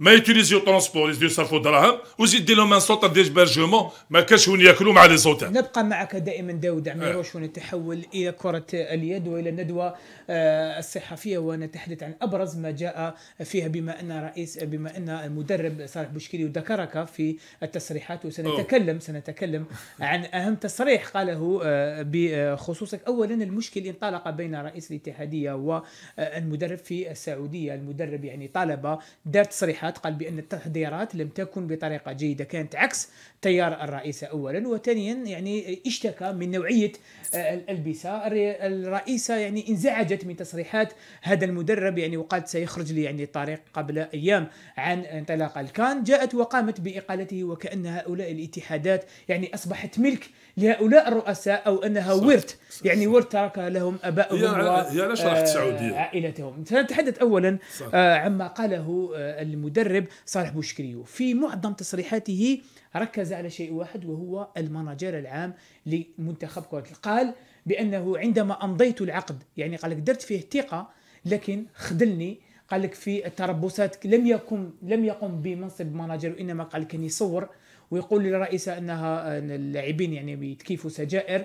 ما يوتيليزيو ترونسبور يزيدو يصرفوا دراهم وزيد دير لهم ان سونتر ديجبرجمون ما كانش وين ياكلوا مع لي زوتيل نبقى معك دائما داود عميروش آه. ونتحول الى كره اليد والى الندوه آه، الصحفيه ونتحدث عن ابرز ما جاء فيها بما ان رئيس بما ان المدرب صالح بوشكيري ذكرك في التصريحات وسنتكلم سنتكلم عن اهم تصريح قاله آه، بخصوصك اولا المشكل انطلق بين رئيس الاتحاديه والمدرب في السعوديه المدرب يعني طالب دار تصريحات التوضيحات قال بأن التحضيرات لم تكن بطريقة جيدة كانت عكس تيار الرئيسة أولا وثانيا يعني اشتكى من نوعية آه، الألبسة الرئيسة يعني انزعجت من تصريحات هذا المدرب يعني وقد سيخرج لي يعني الطريق قبل أيام عن انطلاق الكان جاءت وقامت بإقالته وكأن هؤلاء الاتحادات يعني أصبحت ملك لهؤلاء الرؤساء او انها صح ورث صح يعني ورث ترك لهم ابائهم هي علاش راحت السعوديه آه، عائلتهم سنتحدث اولا آه عما قاله آه المدرب صالح بوشكريو في معظم تصريحاته ركز على شيء واحد وهو المناجر العام لمنتخب كره قال بانه عندما امضيت العقد يعني قال لك درت فيه ثقه لكن خذلني قال لك في التربصات لم يقم لم يقم بمنصب مناجر وانما قال لك كان يصور ويقول للرئيسة انها اللاعبين يعني بيتكيفوا سجائر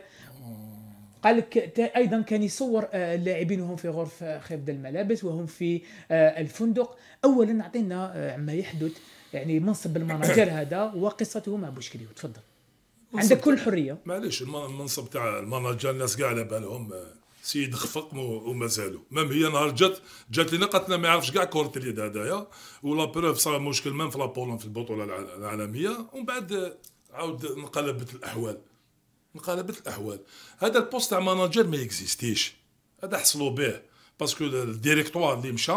قال ايضا كان يصور آه، اللاعبين وهم في غرفه آه، خفض الملابس وهم في آه، الفندق اولا اعطينا عما يحدث يعني منصب المناجر هذا وقصته مع بوشكري تفضل عندك كل حريه معليش المنصب تاع المناجر الناس كاع على بالهم سيد خفق وما زالوا مام هي نهار جات جات لنا قالت لنا ما يعرفش كاع كره اليد هذايا ولا بروف صار مشكل مام في لابولون في البطوله العالميه ومن بعد عاود انقلبت الاحوال انقلبت الاحوال هذا البوست تاع ماناجر ما يكزيستيش هذا حصلوا به باسكو الديريكتوار اللي مشى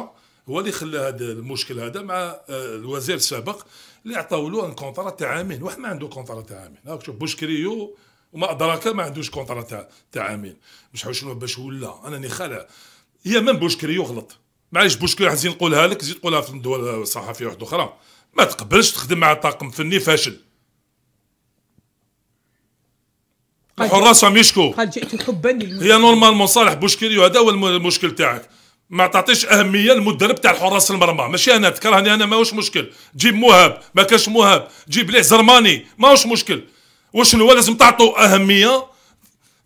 هو اللي خلى هذا المشكل هذا مع آه، الوزير السابق اللي عطاو له ان كونترا تاع عامين واحد ما عنده كونترا تاع عامين شوف بوشكريو وما ادراك ما عندوش كونترا تاع تاع عامين مش شنو باش ولا انا خالع يا من بوشكري يغلط معليش بوشكري نزيد نقولها لك زيد قولها في الدول الصحفيه واحده اخرى ما تقبلش تخدم مع طاقم فني فاشل طيب. حراسهم يشكو قال جئت حبا هي نورمالمون صالح بوشكري وهذا هو المشكل تاعك ما تعطيش اهميه المدرب تاع الحراس المرمى ماشي انا تكرهني انا ماهوش مشكل جيب مهاب ما كاش مهاب جيب ليه زرماني ماهوش مشكل وشنو هو لازم تعطوا اهميه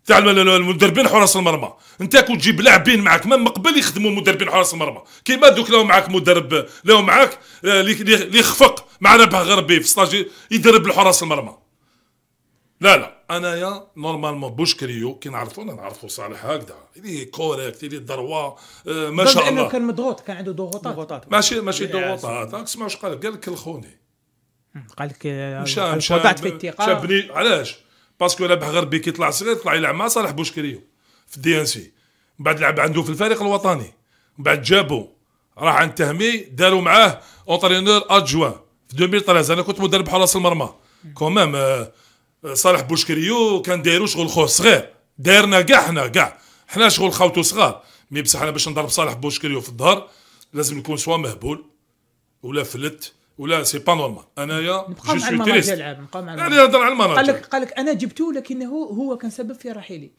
تاع المدربين حراس المرمى انت كون تجيب لاعبين معك من قبل يخدموا مدربين حراس المرمى كيما دوك لو معك مدرب لو معك اللي آه، خفق مع ربه غربي في ستاجي يدرب الحراس المرمى لا لا انايا نورمالمون بوشكريو كي نعرفو انا نعرفو صالح هكذا اللي كوريكت اللي آه ما شاء الله كان مضغوط كان عنده ضغوطات ماشي ماشي ضغوطات سمع واش قال قال لك الخوني قال لك آه، وضعت في الثقه بني علاش باسكو لعب غربي كي طلع صغير طلع يلعب مع صالح بوشكريو في الدي ان سي من بعد لعب عنده في الفريق الوطني من بعد جابو راح عند تهمي داروا معاه اونترينور ادجوان في 2013 انا كنت مدرب حراس المرمى كومام آه، آه، صالح بوشكريو كان دايرو شغل خوه صغير دايرنا كاع حنا كاع حنا شغل خاوتو صغار مي بصح انا باش نضرب صالح بوشكريو في الظهر لازم يكون سوا مهبول ولا فلت ولا سي با نورمال انايا جو مع تريست يلعب نبقى مع يعني على المناض قال لك قال لك انا جبته لكنه هو كان سبب في رحيلي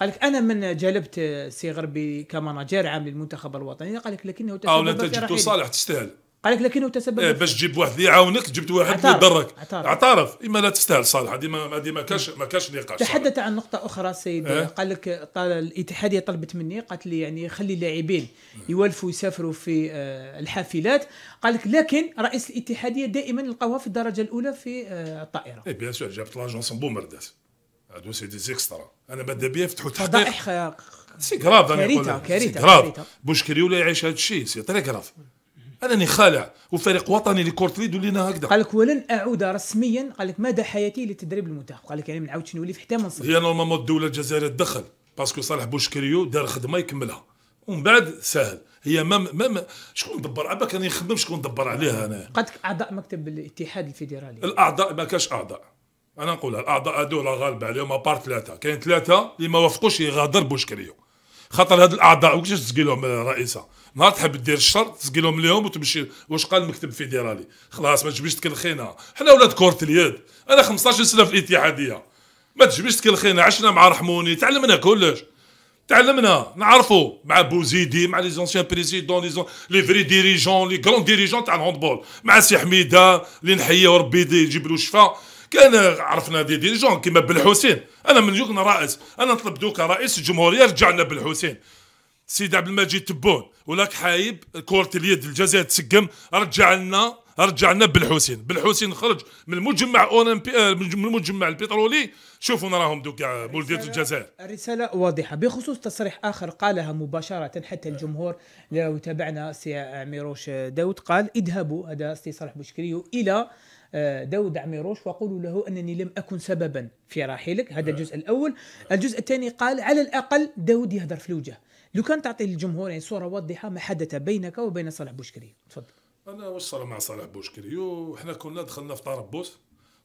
قال لك انا من جلبت سي غربي كمناجير عام للمنتخب الوطني قال لك لكنه تسبب في رحيلي او انت جبتو صالح تستاهل قال لك لكنه تسبب إيه باش تجيب واحد يعاونك جبت واحد يضرك اعترف أعترف. اما لا تستاهل صالح هذه ما كاش ما كاش نقاش تحدث عن نقطه اخرى سيد إيه؟ قال لك الاتحاديه طلبت مني قالت لي يعني خلي اللاعبين يوالفوا يسافروا في آه، الحافلات قال لك لكن رئيس الاتحاديه دائما نلقاوها في الدرجه الاولى في آه، الطائره اي بيان سور جابت لاجونس بومرداس هادو سي دي زيكسترا انا ماذا بيا فتحوا تحقيق فضائح آه، سي كراف انا كارثه كارثه بوشكري ولا يعيش هذا الشيء سي تري كراف انني خالع وفريق وطني اليد ولينا هكذا قال لك ولن اعود رسميا قال لك مدى حياتي لتدريب المنتخب قال لك يعني ما نعاودش نولي في حتى منصب هي نورمالمون الدوله الجزائريه تدخل باسكو صالح بوشكريو دار خدمه يكملها ومن بعد سهل هي ما ما شكون دبر عباك انا نخدم شكون دبر عليها انا قد اعضاء مكتب الاتحاد الفيدرالي الاعضاء ما كاش اعضاء انا نقولها الاعضاء هذول غالب عليهم ابار ثلاثه كاين ثلاثه اللي ما وافقوش يغادر بوشكريو خاطر هاد الاعضاء وكيفاش تسقيلهم الرئيسه نهار تحب دير الشر تسقيلهم اليوم وتمشي واش قال المكتب الفيدرالي خلاص ما تجبدش تكلخينا حنا ولاد كره اليد انا 15 سنه في الاتحاديه ما تجبدش تكلخينا عشنا مع رحموني تعلمنا كلش تعلمنا نعرفوا مع بوزيدي مع لي زونسيان بريزيدون لي زون لي فري ديريجون لي كرون ديريجون تاع الهاندبول مع سي حميده اللي نحيه وربي يجيب له الشفاء كان عرفنا دي ديريجون كيما بالحسين انا من يوكنا رئيس انا نطلب دوكا رئيس الجمهوريه رجع لنا بالحسين سيد عبد المجيد تبون ولاك حايب كرة اليد الجزائر تسقم رجع لنا رجع لنا بالحسين بالحسين خرج من المجمع اولمبي آه، من المجمع البترولي شوفوا راهم دوك بلدية الجزائر رسالة واضحة بخصوص تصريح آخر قالها مباشرة حتى الجمهور لو تابعنا سي عميروش داود قال اذهبوا هذا سي صالح بوشكريو إلى داود عميروش وقولوا له أنني لم أكن سببا في راحلك هذا الجزء الأول الجزء الثاني قال على الأقل داود يهدر في الوجه لو كان تعطي للجمهور يعني صورة واضحة ما حدث بينك وبين صالح بوشكري تفضل أنا واش صار مع صالح بوشكري وحنا كنا دخلنا في طربوس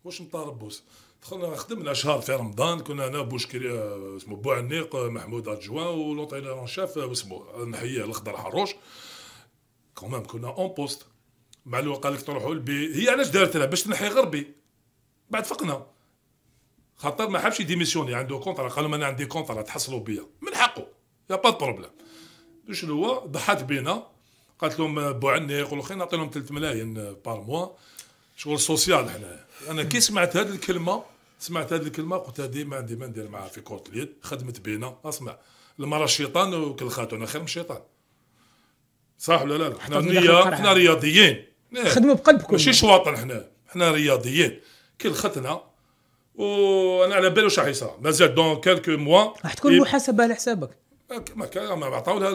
واش مطربوس دخلنا خدمنا شهر في رمضان كنا انا بوشكري آه، اسمه بوعنيق آه، محمود ادجوان ولونطيلون شاف آه، اسمه نحييه الاخضر حروش كومام كنا اون بوست مع الوقت قال لك تروحوا البي هي علاش دارت لها باش تنحي غربي بعد فقنا خاطر ما حبش يديميسيوني عنده كونترا قال لهم انا عندي كونترا تحصلوا بيا من حقه يا با بروبليم شنو هو ضحات بينا قالت لهم بوعنيق والاخرين نعطي لهم 3 ملايين بار موا شغل سوسيال حنايا انا كي سمعت هذه الكلمه سمعت هذه الكلمه قلت هذه ما عندي ما ندير معها في كره اليد خدمت بينا اسمع المراه الشيطان وكل خاتون خير من الشيطان صح ولا لا حنا نيه حنا رياضيين إيه. خدموا بقلبكم ماشي شواطن حنا حنا رياضيين كل ختنا وانا على بالي واش راح يصرى مازال دون كالكو موا راح تكون محاسبه على حسابك ما كان ما عطاو لها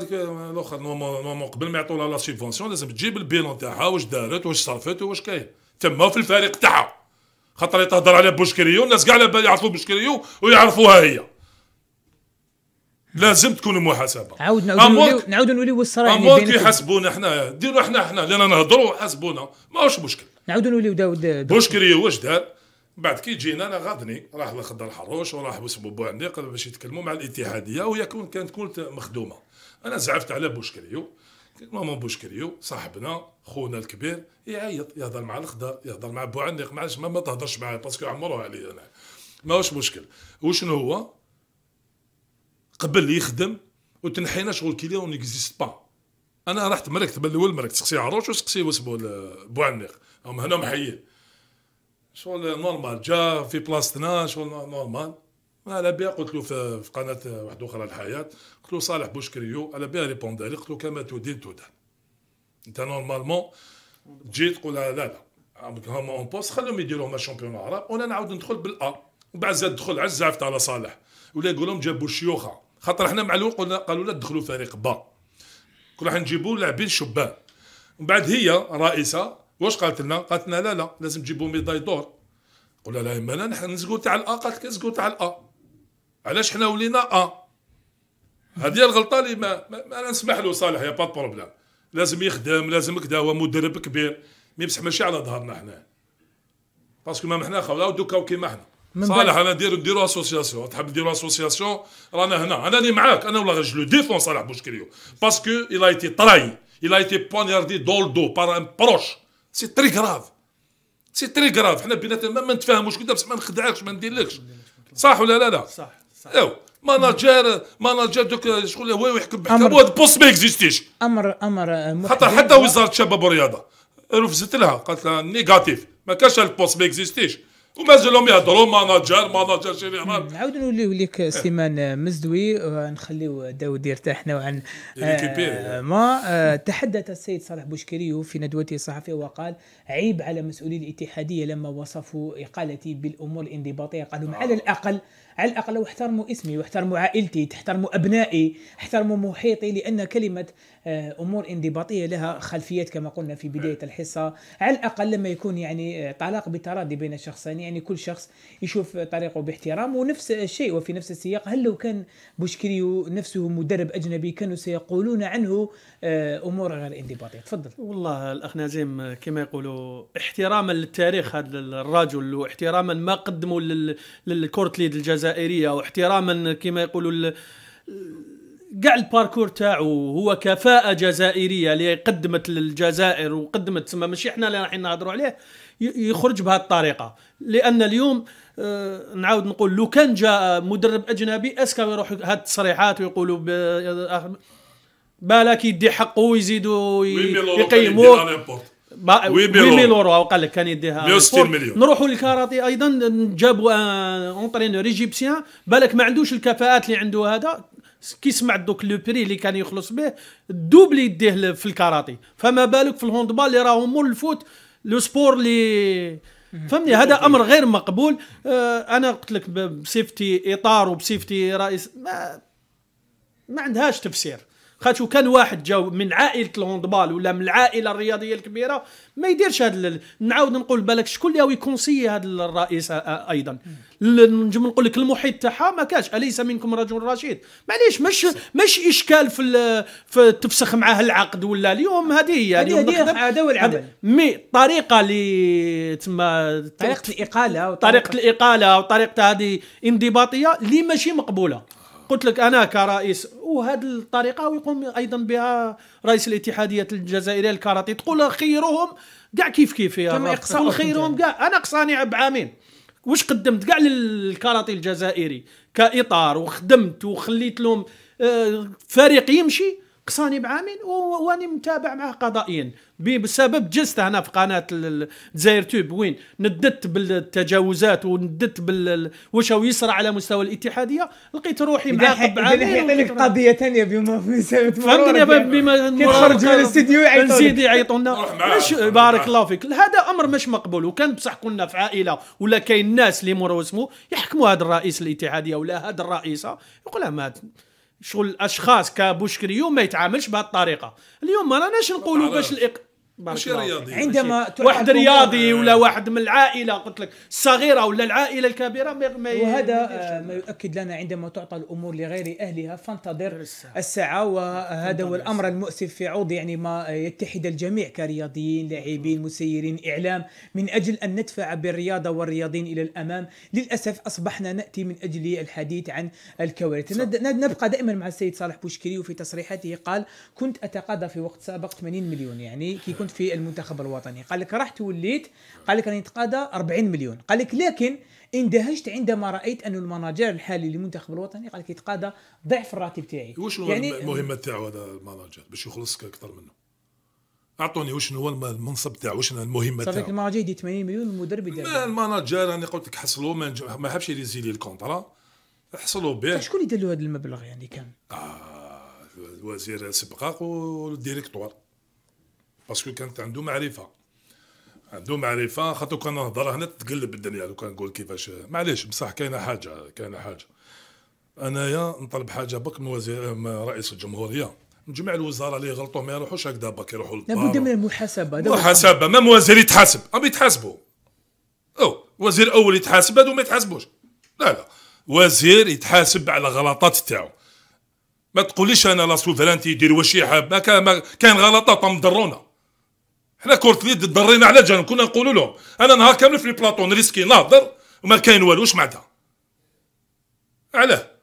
الاخر نورمالمون قبل ما يعطوا لها لا سيفونسيون لازم تجيب البيلون تاعها واش دارت واش صرفت واش كاين تما في الفريق تاعها خاطر تهضر على بوشكريو الناس كاع على بالي يعرفوا بوشكريو ويعرفوها هي لازم تكون محاسبه عاود نعاود نولي نوليو الصراحه امور كيحاسبونا حنا ديروا حنا حنا لان نهضروا حاسبونا ماهوش مشكل نعاود نوليو داود هي واش دار بعد كي جينا انا غادني راح لخضر الحروش وراح وسمو بوعنيق باش يتكلموا مع الاتحاديه وهي كانت كنت مخدومه انا زعفت على بوشكريو ماما بوشكريو صاحبنا خونا الكبير يعيط يهضر مع الخضر يهضر مع بوعنيق معلش ما, تهضرش معايا باسكو عمروها علي انا ماهوش مشكل وشنو هو قبل يخدم وتنحينا شغل كيلي اون اكزيست با انا رحت تبان الاول مركت سقسي عروش وسقسي بو بوعنيق هم هنا محيين شغل نورمال جا في بلاصتنا شغل نورمال على بها قلت له في قناه واحد اخرى الحياه قلت له صالح بوشكريو على بها ريبوندالي قلت له كما تدين تدان انت نورمالمون تجي تقول لا لا هما اون بوست خليهم يديروا هما شامبيون عرب وانا نعاود ندخل بالا وبعد زاد دخل عزعفت على صالح ولا يقول لهم جابوا الشيوخه خاطر حنا معلوم قلنا قالوا لا تدخلوا فريق با كنا حنجيبوا لاعبين شبان ومن بعد هي رئيسه واش قالت لنا؟ قالت لنا لا لا لازم تجيبوا ميداي دور قلنا لا يما لا نسقوا تاع الا قالت لك نسقوا تاع الا علاش حنا ولينا ا هذه الغلطه اللي ما, ما, انا نسمح له صالح يا با بروبليم لازم يخدم لازم كدا هو مدرب كبير مي بصح ماشي على ظهرنا حنا باسكو ما حنا خلاو دوكا وكيما حنا من صالح انا ديروا ديرو اسوسياسيون تحب ديرو اسوسياسيون رانا هنا انا اللي معاك انا والله جو ديفون صالح بوشكريو باسكو il ايتي été trahi ايتي بونياردي été دو بار ان بروش سي تري غراف سي تري غراف حنا بيناتنا ما نتفاهموش كدا بس ما نخدعكش ما نديرلكش صح ولا لا لا صح صح ايوا ماناجير ماناجير دوك شكون هو يحكم بحكم هو بوست ما اكزيستيش امر امر آه، حتى حتى وزاره الشباب والرياضه رفزت لها قالت لها نيجاتيف ما كانش البوست ما اكزيستيش ومازالهم يهضروا ماناجر ماناجر شي ريال نعاود نوليو ليك سليمان مزدوي نخليو داوود يرتاح نوعا آه، ما آه، تحدث السيد صالح بوشكريو في ندوته الصحفيه وقال عيب على مسؤولي الاتحاديه لما وصفوا اقالتي بالامور الانضباطيه قالوا آه. على الاقل على الاقل واحترموا اسمي واحترموا عائلتي تحترموا ابنائي احترموا محيطي لان كلمه آه، امور انضباطيه لها خلفيات كما قلنا في بدايه الحصه على الاقل لما يكون يعني آه، طلاق بترادي بين الشخصين يعني كل شخص يشوف طريقه باحترام ونفس الشيء وفي نفس السياق هل لو كان بوشكريو نفسه مدرب اجنبي كانوا سيقولون عنه آه، امور غير انضباطيه تفضل والله الاخ نازيم كما يقولوا احتراما للتاريخ هذا الرجل واحتراما ما قدمه للكورت ليد الجزائر الجزائريه واحتراما كما يقولوا كاع الباركور تاعو هو كفاءه جزائريه اللي قدمت للجزائر وقدمت تسمى ماشي احنا اللي رايحين نهضروا عليه يخرج بهذه الطريقه لان اليوم آه نعاود نقول لو كان جاء مدرب اجنبي اسكا يروح هاد التصريحات ويقولوا بالك آه، يدي حقه ويزيدوا يقيموه ويميلورو او قال لك كان يديها 160 مليون نروحوا للكاراتي ايضا جابوا آه، اونترينور ايجيبسيان بالك ما عندوش الكفاءات اللي عنده هذا كي سمع دوك لو بري اللي كان يخلص به دوبل يديه في الكاراتي فما بالك في الهوندبال اللي راهو مول الفوت لو سبور اللي فهمني هذا امر غير مقبول آه، انا قلت لك بسيفتي اطار وبسيفتي رئيس ما, ما عندهاش تفسير خاطر كان واحد جاو من عائله الهوندبال ولا من العائله الرياضيه الكبيره ما يديرش هذا لل... نعاود نقول بالك شكون اللي يكونسي هذا الرئيس ايضا نجم نقول لك المحيط تاعها ما كاش اليس منكم رجل رشيد معليش مش مش اشكال في, ال... في تفسخ معاه العقد ولا اليوم هذه هي هذا هو العمل مي الطريقه اللي تما طريقه الاقاله وطريقه, طريقة الاقاله وطريقه هذه انضباطيه اللي ماشي مقبوله قلت لك انا كرئيس وهذه الطريقه ويقوم ايضا بها رئيس الاتحاديه الجزائريه الكاراتي تقول خيرهم كاع كيف كيف يا تقول يقصون خيرهم كاع انا قصاني بعامين واش قدمت كاع للكاراتي الجزائري كاطار وخدمت وخليت لهم آه، فريق يمشي قصاني بعامين واني متابع معه قضائيا بسبب جست هنا في قناه الجزائر تيوب وين نددت بالتجاوزات ونددت بال واش يصرى على مستوى الاتحاديه لقيت روحي معاقب عامين لك قضيه ثانيه بما في فهمتني بما كي تخرج من الاستديو يعيطوا نزيد يعيطونا لنا بارك الله فيك هذا امر مش مقبول وكان بصح كنا في عائله ولا كاين ناس اللي مروا اسمه يحكموا هذا الرئيس الاتحاديه ولا هذا الرئيسه يقول لها ما شغل الاشخاص كبوشكريو ما يتعاملش بهذه الطريقه اليوم ما راناش نقولوا باش الإق... ماشي رياضي عندما واحد رياضي ولا واحد من العائله قلت لك الصغيره ولا العائله الكبيره ما وهذا آه، ما يؤكد لنا عندما تعطى الامور لغير اهلها فانتظر الساعه وهذا هو الامر المؤسف في عوض يعني ما يتحد الجميع كرياضيين لاعبين مسيرين اعلام من اجل ان ندفع بالرياضه والرياضيين الى الامام للاسف اصبحنا ناتي من اجل الحديث عن الكوارث نبقى دائما مع السيد صالح بوشكري وفي تصريحاته قال كنت اتقاضى في وقت سابق 80 مليون يعني كي كنت كنت في المنتخب الوطني قال لك رحت وليت قال لك راني نتقاضى 40 مليون قال لك لكن اندهشت عندما رايت ان المناجر الحالي للمنتخب الوطني قال لك يتقاضى ضعف الراتب تاعي واش يعني المهمه تاعو هذا المناجر باش يخلصك اكثر منه اعطوني واش هو المنصب تاعو واش المهمه تاعو صافي المناجر يدي 80 مليون المدرب يدير المناجر راني قلت لك حصلوا ما, ما حبش يريزيلي الكونترا حصلوا به طيب، شكون اللي دار له هذا المبلغ يعني كان آه الوزير سبقاق والديريكتور باسكو كانت عنده معرفه عنده معرفه خاطر كان نهضر هنا تتقلب الدنيا لو كان نقول كيفاش معليش بصح كاينه حاجه كاينه حاجه انايا نطلب حاجه بك من وزير رئيس الجمهوريه نجمع الوزاره اللي غلطوا ما يروحوش هكذا باك يروحوا للدار لابد من المحاسبه محاسبه ما وزير يتحاسب ام يتحاسبوا او وزير اول يتحاسب هادو ما يتحاسبوش لا لا وزير يتحاسب على غلطات تاعو ما تقوليش انا لا سوفرانتي يدير واش يحب كان غلطات ضرونا حنا كرة اليد ضرينا على جنب كنا نقولوا لهم انا نهار كامل في البلاطون ريسكي نهضر وما كاين والو واش معناتها علاه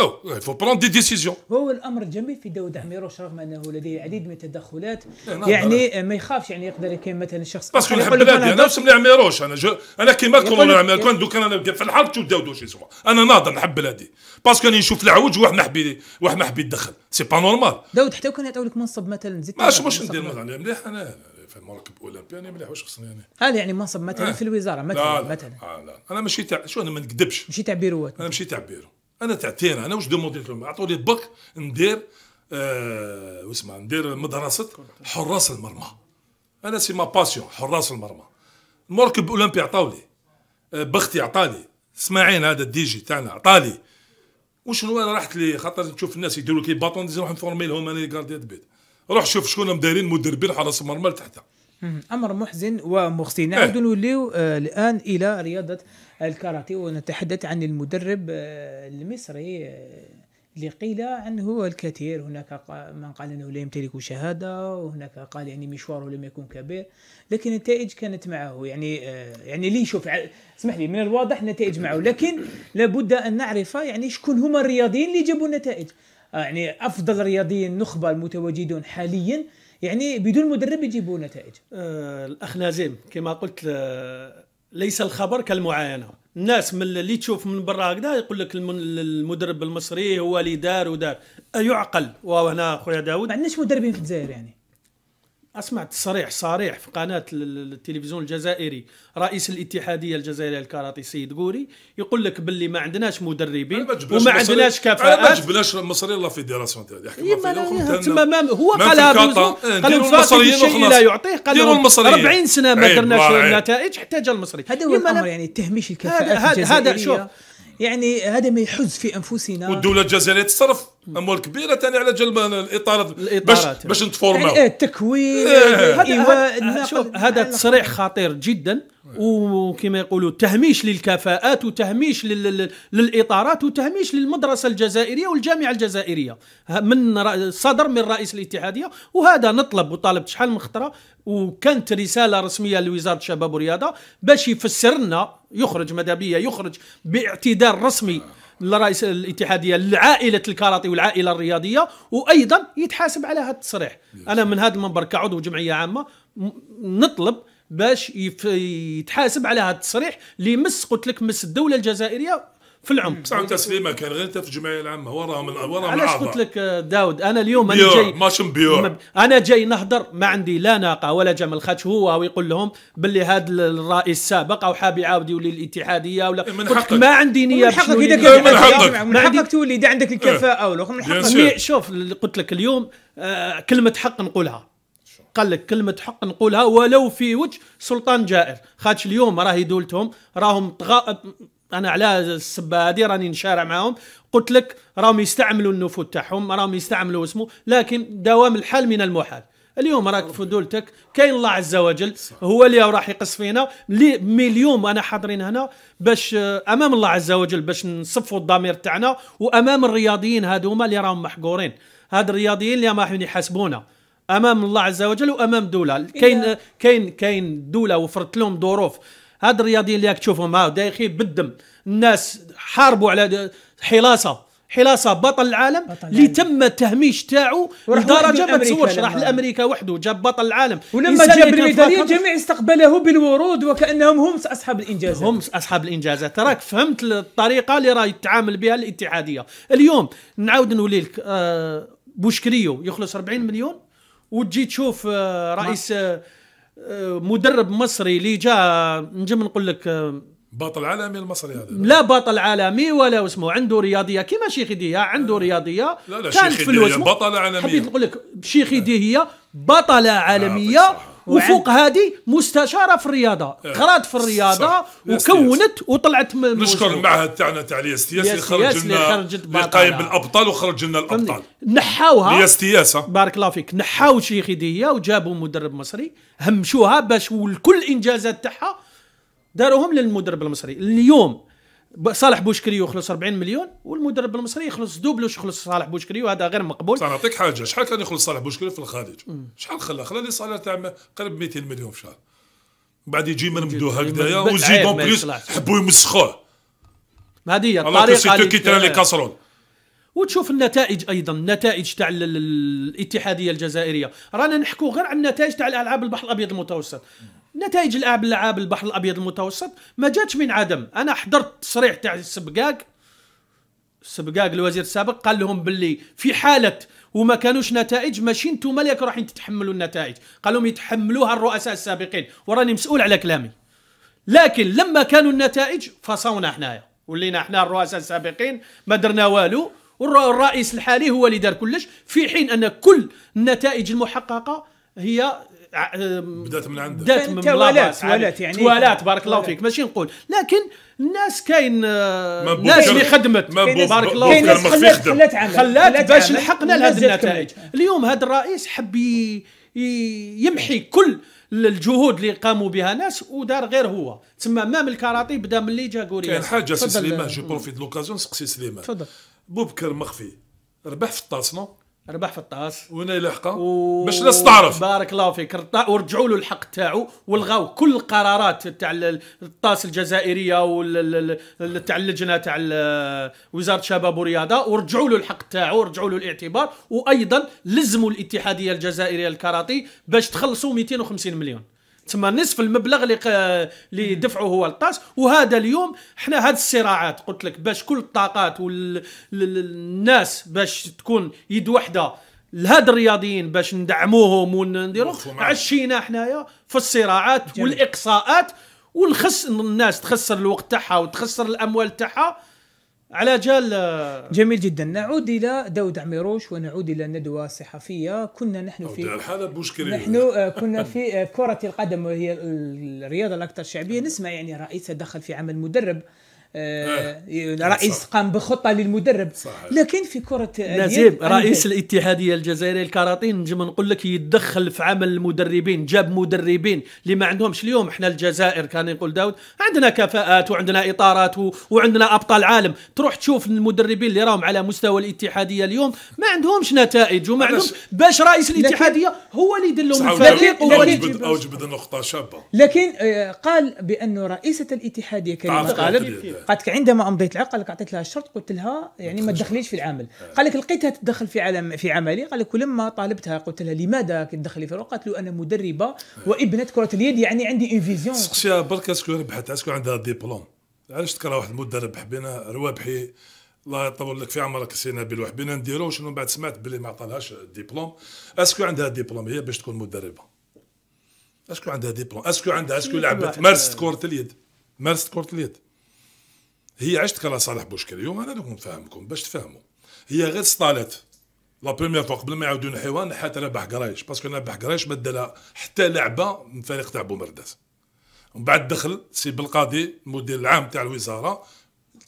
او فو براند دي ديسيزيون هو الامر الجميل في داود عميروش رغم انه لديه العديد من التدخلات إيه، نعم، يعني نعم. ما يخافش يعني يقدر كاين مثلا شخص باسكو نحب بلادي انا يعني نفس عميروش انا جو انا كيما كون كون دوك انا في الحرب تشوف داود واش يسوى انا ناضر نحب بلادي باسكو راني نشوف العوج واحد ما حبي واحد ما حبي يدخل سي با نورمال داود حتى كان يعطيو لك منصب مثلا زيد ماشي واش ندير يعني مليح انا في المراكب الاولمبيه انا يعني مليح واش خصني انا هل يعني منصب مثلا في الوزاره مثلا مثلا آه، انا ماشي تاع شو انا ما نكذبش ماشي تاع بيروات انا ماشي تاع بيرو انا تعتينا انا واش دومونديت لهم عطوني بك ندير آه واسمع ندير مدرسه حراس المرمى انا سي ما باسيون حراس المرمى المركب اولمبي عطاولي آه بختي عطالي اسماعيل هذا الدي جي تاعنا عطالي وشنو انا رحت لي خاطر نشوف الناس يديروا كي باطون نروح نفورمي لهم انا كارديات بيت روح شوف شكون مدارين مدربين حراس المرمى تحتها امر محزن ومخزي نعود إيه. نوليو آه، الان الى رياضه الكاراتي ونتحدث عن المدرب آه، المصري آه، اللي قيل عنه الكثير هناك من قال انه لا يمتلك شهاده وهناك قال يعني مشواره لم يكن كبير لكن النتائج كانت معه يعني يعني لي شوف اسمح لي من الواضح نتائج معه لكن لابد ان نعرف يعني شكون هما الرياضيين اللي جابوا النتائج يعني افضل رياضيين نخبه المتواجدون حاليا يعني بدون مدرب يجيبوا نتائج آه الاخ نازيم كما قلت آه، ليس الخبر كالمعاينه الناس من اللي تشوف من برا هكذا يقول لك المدرب المصري هو اللي دار ودار ايعقل وهنا خويا داود ما عندناش مدربين في الجزائر يعني اسمع تصريح صريح في قناه التلفزيون الجزائري رئيس الاتحاديه الجزائريه الكاراتي سيد غوري يقول لك باللي ما عندناش مدربين وما عندناش كفاءات ما جبناش مصريين لا فيدراسيون تاع تما هو قالها قال إيه، الفاتح الشيء لا يعطيه قال 40 سنه ما درناش النتائج احتاج المصري هذا هو الامر يعني تهميش الكفاءات هذا شوف يعني هذا ما يحز في انفسنا والدوله الجزائريه تصرف اموال كبيره ثاني على جلب الاطارات باش باش نتفورماو يعني آه، التكوين إيه. يعني، إيه، هذا هذا تصريح خطير جدا وكما يقولوا تهميش للكفاءات وتهميش لل... للاطارات وتهميش للمدرسه الجزائريه والجامعه الجزائريه من صدر من رئيس الاتحاديه وهذا نطلب وطالب شحال من خطره وكانت رساله رسميه لوزاره الشباب والرياضه باش يفسر لنا يخرج مدابيه يخرج باعتذار رسمي لرئيس الاتحاديه لعائله الكاراتي والعائله الرياضيه وايضا يتحاسب على هذا التصريح انا من هذا المنبر كعضو جمعيه عامه نطلب باش يتحاسب على هذا التصريح اللي يمس قلت لك مس الدوله الجزائريه في العمق 9 تسليمه كان غير في الجمعيه العامه وراهم وراهم من قلت لك آه، داود انا اليوم انا جاي ماشي انا جاي نهضر ما عندي لا ناقه ولا جمل خاتش هو ويقول لهم باللي هذا الرئيس السابق او حاب يعاود يولي الاتحاديه ولا من حقك ما عندي نيه من حقك اذا من حقك من حقك تولي اذا عندك الكفاءه ولا من حقك إيه، شوف قلت لك اليوم آه، كلمه حق نقولها قال لك كلمه حق نقولها ولو في وجه سلطان جائر خاطش اليوم راهي دولتهم راهم طغاء انا على السبه هذه راني نشارع معاهم قلت لك راهم يستعملوا النفوذ تاعهم راهم يستعملوا اسمه لكن دوام الحال من المحال اليوم راك في دولتك كاين الله عز وجل هو اللي راح يقص فينا مي اليوم انا حاضرين هنا باش آه، امام الله عز وجل باش نصفوا الضمير تاعنا وامام الرياضيين هذوما اللي راهم محقورين هاد الرياضيين اللي راهم يحاسبونا امام الله عز وجل وامام دوله إيه. كاين كاين كاين دوله وفرت لهم ظروف هاد الرياضيين اللي راك تشوفهم ها دايخين بالدم الناس حاربوا على حلاصه حلاصه بطل العالم اللي تم التهميش تاعو لدرجه ما تصورش راح لامريكا وحده جاب بطل العالم ولما جاب الميداليه الجميع استقبله بالورود وكانهم هم اصحاب الانجازات هم اصحاب الانجازات تراك فهمت الطريقه اللي راه يتعامل بها الاتحاديه اليوم نعاود نولي لك آه بوشكريو يخلص 40 مليون وتجي تشوف آه، رئيس آه، آه، مدرب مصري اللي جاء نجم نقول لك بطل عالمي المصري هذا لا بطل عالمي ولا اسمه عنده رياضيه كيما شيخ ديها عنده رياضيه لا لا كانت شيخ في الوزن بطل عالمي حبيت نقول لك شيخ ديهية بطله عالميه وفوق هذه مستشاره في الرياضه قرات إيه. في الرياضه وكونت وطلعت من نشكر المعهد تاعنا تاع الاستياس اللي خرج لنا اللي قايم بالابطال وخرج لنا الابطال نحاوها الاستياس بارك الله فيك نحاو شيخ هديه وجابوا مدرب مصري همشوها باش والكل انجازات تاعها داروهم للمدرب المصري اليوم صالح بوشكري يخلص 40 مليون والمدرب المصري يخلص دوبلوش يخلص صالح بوشكري وهذا غير مقبول نعطيك حاجه شحال كان يخلص صالح بوشكري في الخارج شحال خلى خلى لي صالير تاع قريب 200 مليون في الشهر بعد يجي مدو هكذايا وزيد اون بليس حبوا يمسخوه هذه الطريقه اللي كي تران لي كاسرون وتشوف النتائج ايضا النتائج تاع الاتحاديه الجزائريه رانا نحكوا غير عن النتائج تاع الالعاب البحر الابيض المتوسط نتائج الألعاب الألعاب البحر الابيض المتوسط ما جاتش من عدم انا حضرت تصريح تاع السبقاق السبقاق الوزير السابق قال لهم باللي في حاله وما كانوش نتائج ماشي انتم اللي رايحين تتحملوا النتائج قال لهم يتحملوها الرؤساء السابقين وراني مسؤول على كلامي لكن لما كانوا النتائج فصونا حنايا ولينا حنا الرؤساء السابقين ما درنا والو والرئيس الحالي هو اللي دار كلش في حين ان كل النتائج المحققه هي آه، آه، بدات من عندك بدات من توالات توالات يعني توالات بارك الله فيك ماشي نقول لكن الناس كاين الناس آه، اللي خدمت بارك الله فيك خلات خلات عمل خلات باش لحقنا لهذه النتائج اليوم هذا الرئيس حب يمحي كل الجهود اللي قاموا بها ناس ودار غير هو تسمى مام الكاراتي بدا ملي جا كوريا كاين حاجه سي سليمان جو بروفيت لوكازيون سقسي سليمان تفضل بوبكر مخفي ربح في الطاسنو ربح في الطاس وين يلحقه و... باش الناس تعرف بارك الله فيك ورجعوا له الحق تاعو والغاو كل القرارات تاع الطاس الجزائريه وال تاع اللجنه تاع وزاره الشباب والرياضه ورجعوا له الحق تاعو ورجعوا له الاعتبار وايضا لزموا الاتحاديه الجزائريه الكاراتي باش تخلصوا 250 مليون تما نصف المبلغ اللي اللي دفعه هو الطاس وهذا اليوم حنا هاد الصراعات قلت لك باش كل الطاقات والناس باش تكون يد واحده لهاد الرياضيين باش ندعموهم ونديرو عشينا حنايا في الصراعات والاقصاءات والخس الناس تخسر الوقت تاعها وتخسر الاموال تاعها على جال جميل جدا نعود الى داود عميروش ونعود الى ندوه صحفيه كنا نحن في مشكله نحن آه، كنا في آه، كره القدم وهي الرياضه الاكثر شعبيه نسمع يعني رئيس دخل في عمل مدرب آه، آه، رئيس قام بخطه للمدرب صحيح. لكن في كره نزيب رئيس الاتحاديه الجزائريه الكاراتين نجم نقول لك يتدخل في عمل المدربين جاب مدربين اللي ما عندهمش اليوم احنا الجزائر كان يقول داود عندنا كفاءات وعندنا اطارات وعندنا ابطال عالم تروح تشوف المدربين اللي راهم على مستوى الاتحاديه اليوم ما عندهمش نتائج وما عندهمش باش رئيس الاتحاديه هو اللي يدلهم الفريق هو اللي اوجبد نقطه شابه لكن آه، قال بانه رئيسه الاتحاديه كريمه قالت إيه. قالت لك عندما امضيت العقد قال لك اعطيت لها الشرط قلت لها يعني ما تدخليش في العمل إيه. قال لك لقيتها تدخل في عالم في عملي قال لك ولما طالبتها قلت لها لماذا تدخلي في قالت له انا مدربه إيه. وابنه كره اليد يعني عندي اون فيزيون سقسيها برك اسكو ربحت اسكو عندها ديبلوم علاش تكره واحد المدرب حبينا روابحي الله يطول لك في عمرك سي نبيل وحبينا نديرو شنو بعد سمعت بلي ما عطاهاش ديبلوم اسكو عندها ديبلوم هي باش تكون مدربه اسكو عندها ديبلوم اسكو عندها اسكو لعبت مارست كره اليد مارست كره اليد هي عشت كلا صالح بوشكري اليوم انا راكم فاهمكم باش تفهموا هي غير صطالت لا بروميير فوا قبل ما يعاودوا نحيوها نحات ربح قرايش باسكو ربح قرايش ما دالها حتى لعبه من فريق تاع بومرداس ومن بعد دخل سي بالقاضي المدير العام تاع الوزاره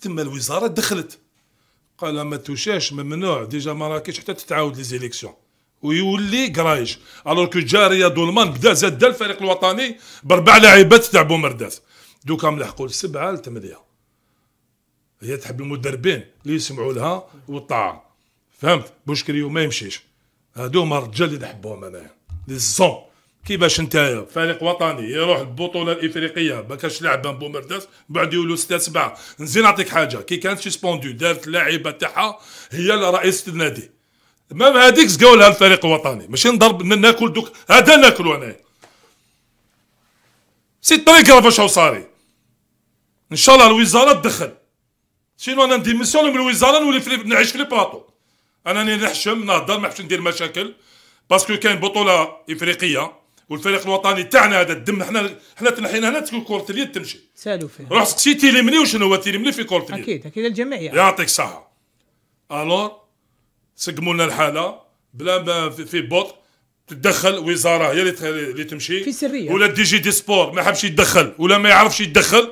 تما الوزاره دخلت قال ما توشاش ممنوع ديجا مراكش حتى تتعاود لي زيليكسيون ويولي قرايش الوغ كو جا رياض المان بدا زاد الفريق الوطني باربع لاعبات تاع بومرداس دوكا ملحقوا سبعه لثمانيه هي تحب المدربين اللي يسمعوا لها والطاعه فهمت بوشكري وما يمشيش هادو هما الرجال اللي نحبهم انايا لي زون كيفاش نتايا فريق وطني يروح البطوله الافريقيه ما كانش لاعب بومرداس بعد يولو ستة سبعة نزيد نعطيك حاجه كي كانت سيسبوندو دارت اللاعبه تاعها هي رئيسه النادي ما هذيك زقاو لها الفريق الوطني ماشي نضرب ناكل دوك هذا ناكلو انايا سي طريق راه فاش صاري ان شاء الله الوزاره تدخل سينو انا ميسيون من الوزاره نولي في نعيش في لي بلاطو راني نحشم نهضر ما نحبش ندير مشاكل باسكو كاين بطوله افريقيه والفريق الوطني تاعنا هذا الدم حنا حنا تنحينا هنا تكون كره اليد تمشي سالو فيها روح سقسي تيليمني وشنو هو تيليمني في كره اليد اكيد اكيد الجميع يعني. يعطيك الصحه الور سقموا لنا الحاله بلا ما في بوط تدخل وزاره هي اللي تمشي في سريه ولا الدي جي دي سبور ما حبش يتدخل ولا ما يعرفش يتدخل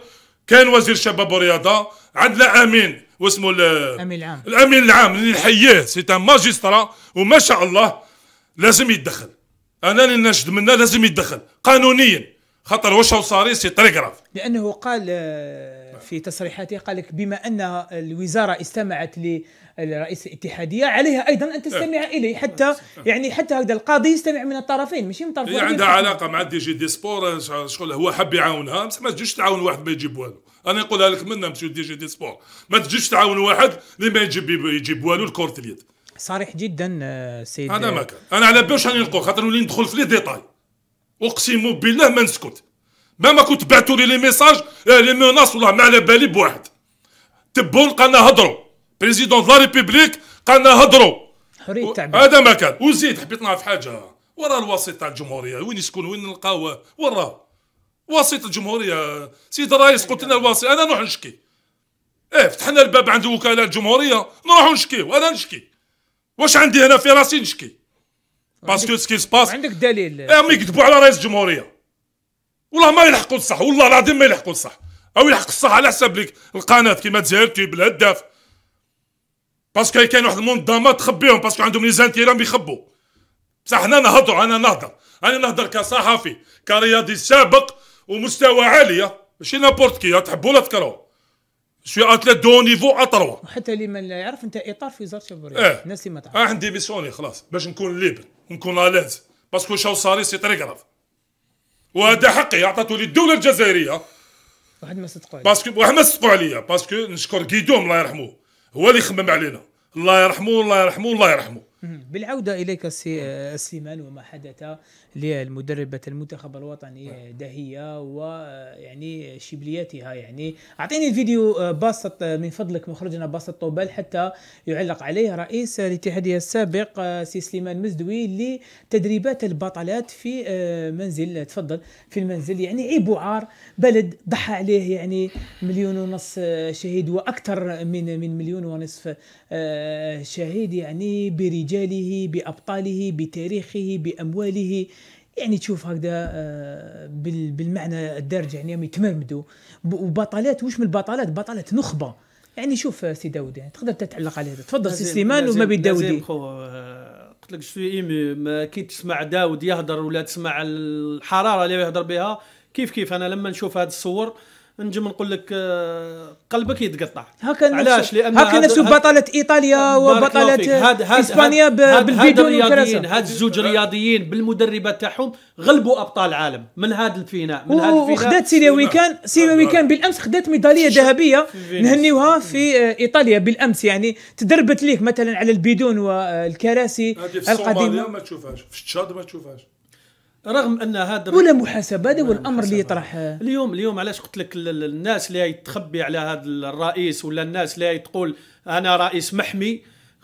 كان وزير الشباب والرياضه عندنا امين واسمه الامين العام الامين العام اللي نحييه سي ماجسترا وما شاء الله لازم يتدخل انا اللي نشد منه لازم يتدخل قانونيا خاطر واش صاري سي تليغراف لانه قال آه، في تصريحاته قال لك بما ان الوزاره استمعت الرئيس الاتحاديه عليها ايضا ان تستمع إيه. اليه حتى إيه. يعني حتى هذا القاضي يستمع من الطرفين ماشي من طرف هي يعني عندها علاقه مع الدي جي دي سبور شغل هو حب يعاونها بس ما تجيش تعاون واحد ما يجيب والو انا نقولها لك منا مسيو دي جي دي سبور ما تجيش تعاون واحد اللي ما يجيب يجيب والو الكره اليد صريح جدا آه، سيد هذا ما كان انا على بالي راني نقول خاطر نولي ندخل في لي ديتاي اقسم بالله ما نسكت ما ما كنت بعثوا لي لي ميساج آه، لي مناص والله ما على بالي بواحد تبون قالنا هضروا بريزيدون لا ريبوبليك قالنا هضروا حريه التعبير هذا ما كان وزيد حبيت نعرف حاجه وراه الوسيط تاع الجمهوريه وين يسكن وين نلقاوه وراه وسيط الجمهوريه سيد الرئيس قلت لنا الوسيط انا نروح نشكي ايه فتحنا الباب عند وكاله الجمهوريه نروح نشكيو انا نشكي واش عندي هنا في راسي نشكي باسكو سكي سباس عندك دليل إيه، ما يكذبوا على رئيس الجمهوريه والله ما يلحقوا الصح والله العظيم ما يلحقوا الصح او يلحق الصح على حساب لك القناه كيما تزهرتي بالهداف باسكو كاين واحد المنظمات تخبيهم باسكو عندهم لي زانتيرام يخبوا بصح حنا نهضروا انا نهضر انا نهضر كصحفي كرياضي سابق ومستوى عاليه ماشي نابورت كي تحبوا ولا تكرهوا شوي اتليت دو نيفو اطروى وحتى اللي ما يعرف انت اطار في وزاره الشباب ايه. الناس اللي ما تعرف اه عندي بيسوني خلاص باش نكون ليبر نكون اليز باسكو شاو صاري سي تريغراف وهذا حقي عطاتو لي الدوله الجزائريه واحد ما صدقوا عليا باسكو واحد ما صدقوا عليا باسكو نشكر كيدوم الله يرحمه هو اللي يخمم علينا الله يرحمه الله يرحمه الله يرحمه بالعوده اليك سليمان نعم. آه، وما حدث للمدربه المنتخب الوطني نعم. دهيه ويعني آه، شبلياتها يعني اعطيني الفيديو آه، باسط من فضلك مخرجنا باسط طوبال حتى يعلق عليه رئيس الاتحاديه السابق سي سليمان مزدوي لتدريبات البطلات في منزل تفضل في المنزل يعني عيب وعار بلد ضحى عليه يعني مليون ونص شهيد واكثر من من مليون ونصف شهيد يعني بريد برجاله بأبطاله بتاريخه بأمواله يعني تشوف هكذا آه، بالمعنى الدارج يعني يتمرمدوا وبطلات وش من البطلات بطلات نخبه يعني شوف آه، سي داود يعني تقدر تتعلق على هذا تفضل سي سليمان وما بين داودي آه، قلت لك شوي ايمي ما كي تسمع داود يهضر ولا تسمع الحراره اللي يهضر بها كيف كيف انا لما نشوف هذه الصور نجم نقول لك آه، قلبك يتقطع هكا علاش لان هكا الناس بطله ايطاليا وبطله هاد هاد اسبانيا بالفيديو الرياضيين هاد الزوج رياضيين بالمدربات تاعهم غلبوا ابطال العالم من هذا الفيناء من هذا الفيناء وخدات سيليا ويكان سيليا ويكان بالامس خدات ميداليه ذهبيه نهنيوها في آه، ايطاليا بالامس يعني تدربت ليك مثلا على البيدون والكراسي القديمه ما تشوفهاش في تشاد ما تشوفهاش رغم ان هذا ولا محاسبه هذا هو الامر اللي يطرح اليوم اليوم علاش قلت لك الناس اللي تخبي على هذا الرئيس ولا الناس اللي تقول انا رئيس محمي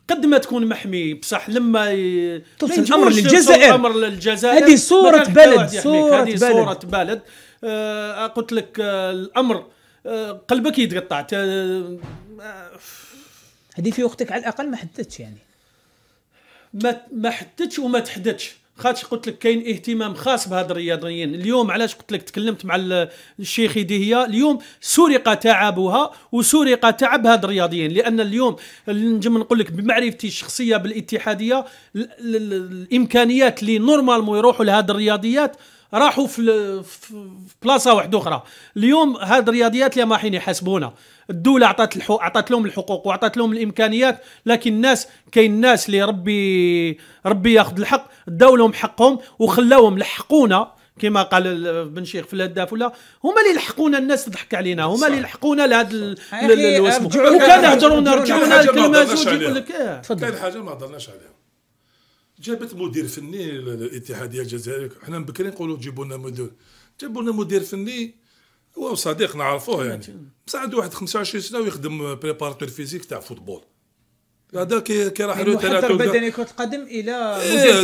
قد ما تكون محمي بصح لما ي... توصل الامر للجزائر امر للجزائر هذه صوره بلد صوره هذه صوره بلد, آه قلت لك آه الامر آه قلبك يتقطع آه هذه في وقتك على الاقل ما حدثتش يعني ما ما حدثتش وما تحدثش خاطش قلت لك كاين اهتمام خاص بهاد الرياضيين اليوم علاش قلت لك تكلمت مع الشيخ ديهيا اليوم سرق تعبها وسرق تعب هاد الرياضيين لان اليوم نجم نقول لك بمعرفتي الشخصيه بالاتحاديه الامكانيات اللي نورمالمون يروحوا لهاد الرياضيات راحوا في, بلاصه واحده اخرى اليوم هاد الرياضيات اللي ما حين يحاسبونا الدوله عطات الحق عطات لهم الحقوق وعطات لهم الامكانيات لكن الناس كاين الناس اللي ربي ربي ياخذ الحق داو لهم حقهم وخلاوهم لحقونا كما قال بن شيخ في الهداف ولا هما اللي لحقونا الناس تضحك علينا هما اللي لحقونا لهذا الوسم وكان هجرونا رجعونا الكلمه زوج يقول لك اه كاين حاجه ما هضرناش عليها جابت مدير فني الاتحاديه الجزائريه حنا من بكري نقولوا جيبوا لنا مدير جابوا لنا مدير فني هو صديق نعرفوه يعني بصح عنده واحد 25 سنه ويخدم بريباراتور فيزيك تاع فوتبول هذا كي كي راح له ثلاثه المحضر البدني كره القدم الى إيه،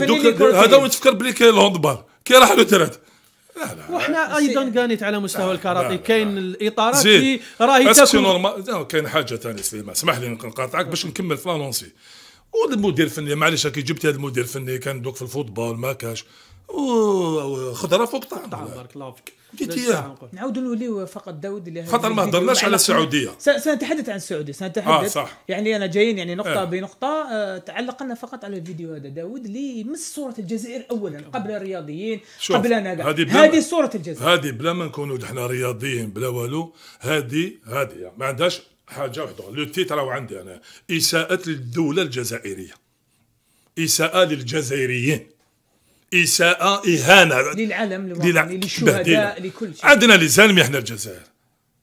هذا هو تفكر بلي كاين الهوندبال كي راح له ثلاثه لا لا وحنا ايضا قانيت على مستوى الكاراتي كاين الاطارات اللي راهي تاكل نورمال كاين حاجه ثانيه سليمان اسمح لي نقاطعك باش نكمل في لونسي والمدير الفني معليش كي جبت هذا المدير الفني كان دوك في الفوتبول ما كاش وخضره فوق طعم بارك الله فيك جيتي نعاودوا نوليو فقط داود اللي خاطر ما هضرناش على السعوديه سنتحدث عن السعوديه سنتحدث آه صح. يعني انا جايين يعني نقطه آه. بنقطه آه تعلقنا فقط على الفيديو هذا داود اللي يمس صوره الجزائر اولا قبل الرياضيين قبل انا هذه صوره الجزائر هذه بلا ما نكونوا احنا رياضيين بلا والو هذه هذه ما عندهاش حاجه وحده لو تيت راهو عندي انا اساءه للدوله الجزائريه اساءه للجزائريين اساءه اهانه للعلم الوطني للشهداء لكل شيء عندنا لزالمي احنا الجزائر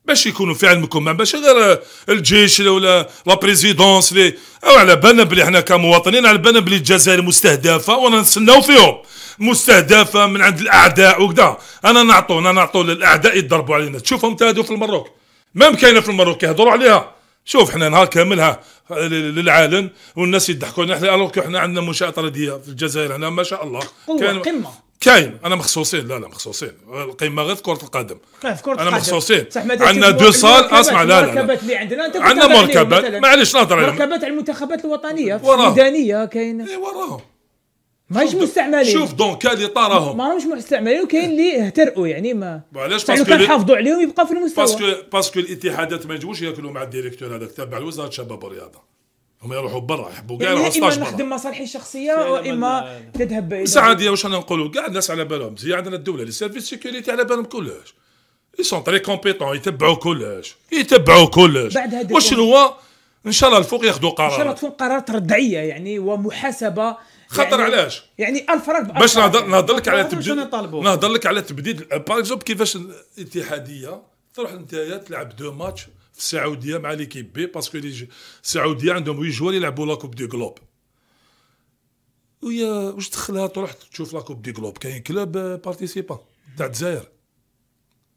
باش يكونوا علمكم ما باش غير الجيش ولا لا بريزيدونس لي او على بالنا بلي احنا كمواطنين على بالنا بلي الجزائر مستهدفه وانا نتسناو فيهم مستهدفه من عند الاعداء وكذا انا نعطو انا نعطو للاعداء يضربوا علينا تشوفهم تهدوا في المروك مام كاينه في المروك يهضروا عليها شوف احنا نهار كاملها للعالم والناس يضحكون احنا الوغ احنا عندنا منشاه طرديه في الجزائر هنا ما شاء الله كاين قمه كاين انا مخصوصين لا لا مخصوصين القيمه غير في كره القدم في كره انا مخصوصين عندنا دو صال اسمع لا لا المركبات اللي عندنا عندنا مركبات معليش نهضر مركبات على المنتخبات الوطنيه السودانيه كاين وراهم ماهيش مستعملين شوف دونك اللي طارهم ما همش مستعملين وكاين اللي اهترئوا يعني ما علاش باسكو كانوا كنحافظوا عليهم يبقى في المستوى باسكو باسكو الاتحادات ما يجوش ياكلوا مع الديريكتور هذاك تبع الوزاره الشباب والرياضه هما يروحوا برا يحبوا كاع يعني يروحوا يعني اما نخدم مصالحي الشخصيه واما تذهب سعاديه واش انا نقولوا كاع الناس على بالهم زي عندنا الدوله لي سيرفيس سيكوريتي على بالهم كلش اي سون تري كومبيتون يتبعوا كلش يتبعوا كلش واش هو ان شاء الله الفوق ياخذوا قرار ان شاء الله تكون قرارات ردعيه يعني ومحاسبه خطر يعني علاش يعني الفرق باش نهضر لك على تبديل نهضر لك على تبديل باغ اكزومبل كيفاش الاتحاديه تروح انت تلعب دو ماتش في السعوديه مع ليكيب بي باسكو السعوديه عندهم وي جوار يلعبوا لا كوب دي جلوب ويا واش دخلها تروح تشوف لا كوب دي كلوب كاين كلوب بارتيسيبا تاع الجزائر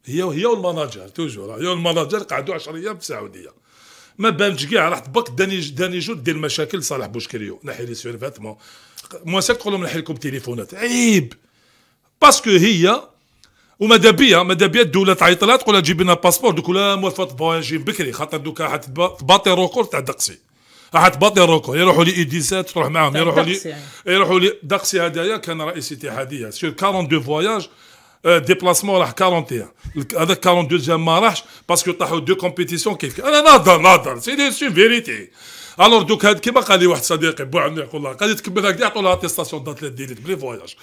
هي هي والمناجر توجور هي والمناجر قعدوا 10 ايام في السعوديه ما بانش كاع راح تبك داني داني جو دير مشاكل صالح بوشكريو نحي لي سيرفاتمون مو ساك تقول لهم نحي لكم تليفونات عيب باسكو هي وماذا بيا ماذا بيا الدوله تعيط لها تقول لها جيب لنا باسبور دوك لا موافقه فواياجي بكري خاطر دوك راح تباطي روكور تاع دقسي راح تباطي روكور يروحوا لي ايديسات تروح معاهم يروحوا لي يعني. يروحوا لي دقسي هذايا كان رئيس اتحاديه سور 42 فواياج ديبلاسمون راح 41 هذاك 42 جام ما راحش باسكو طاحوا دو كومبيتيسيون كيف انا نهضر نهضر سيدي سي فيريتي الور دوك هاد كيما قال لي واحد صديقي بو عمي يقول لها قال تكبر هكذا يعطوا لها تيستاسيون داتليت ديليت بلي فواياج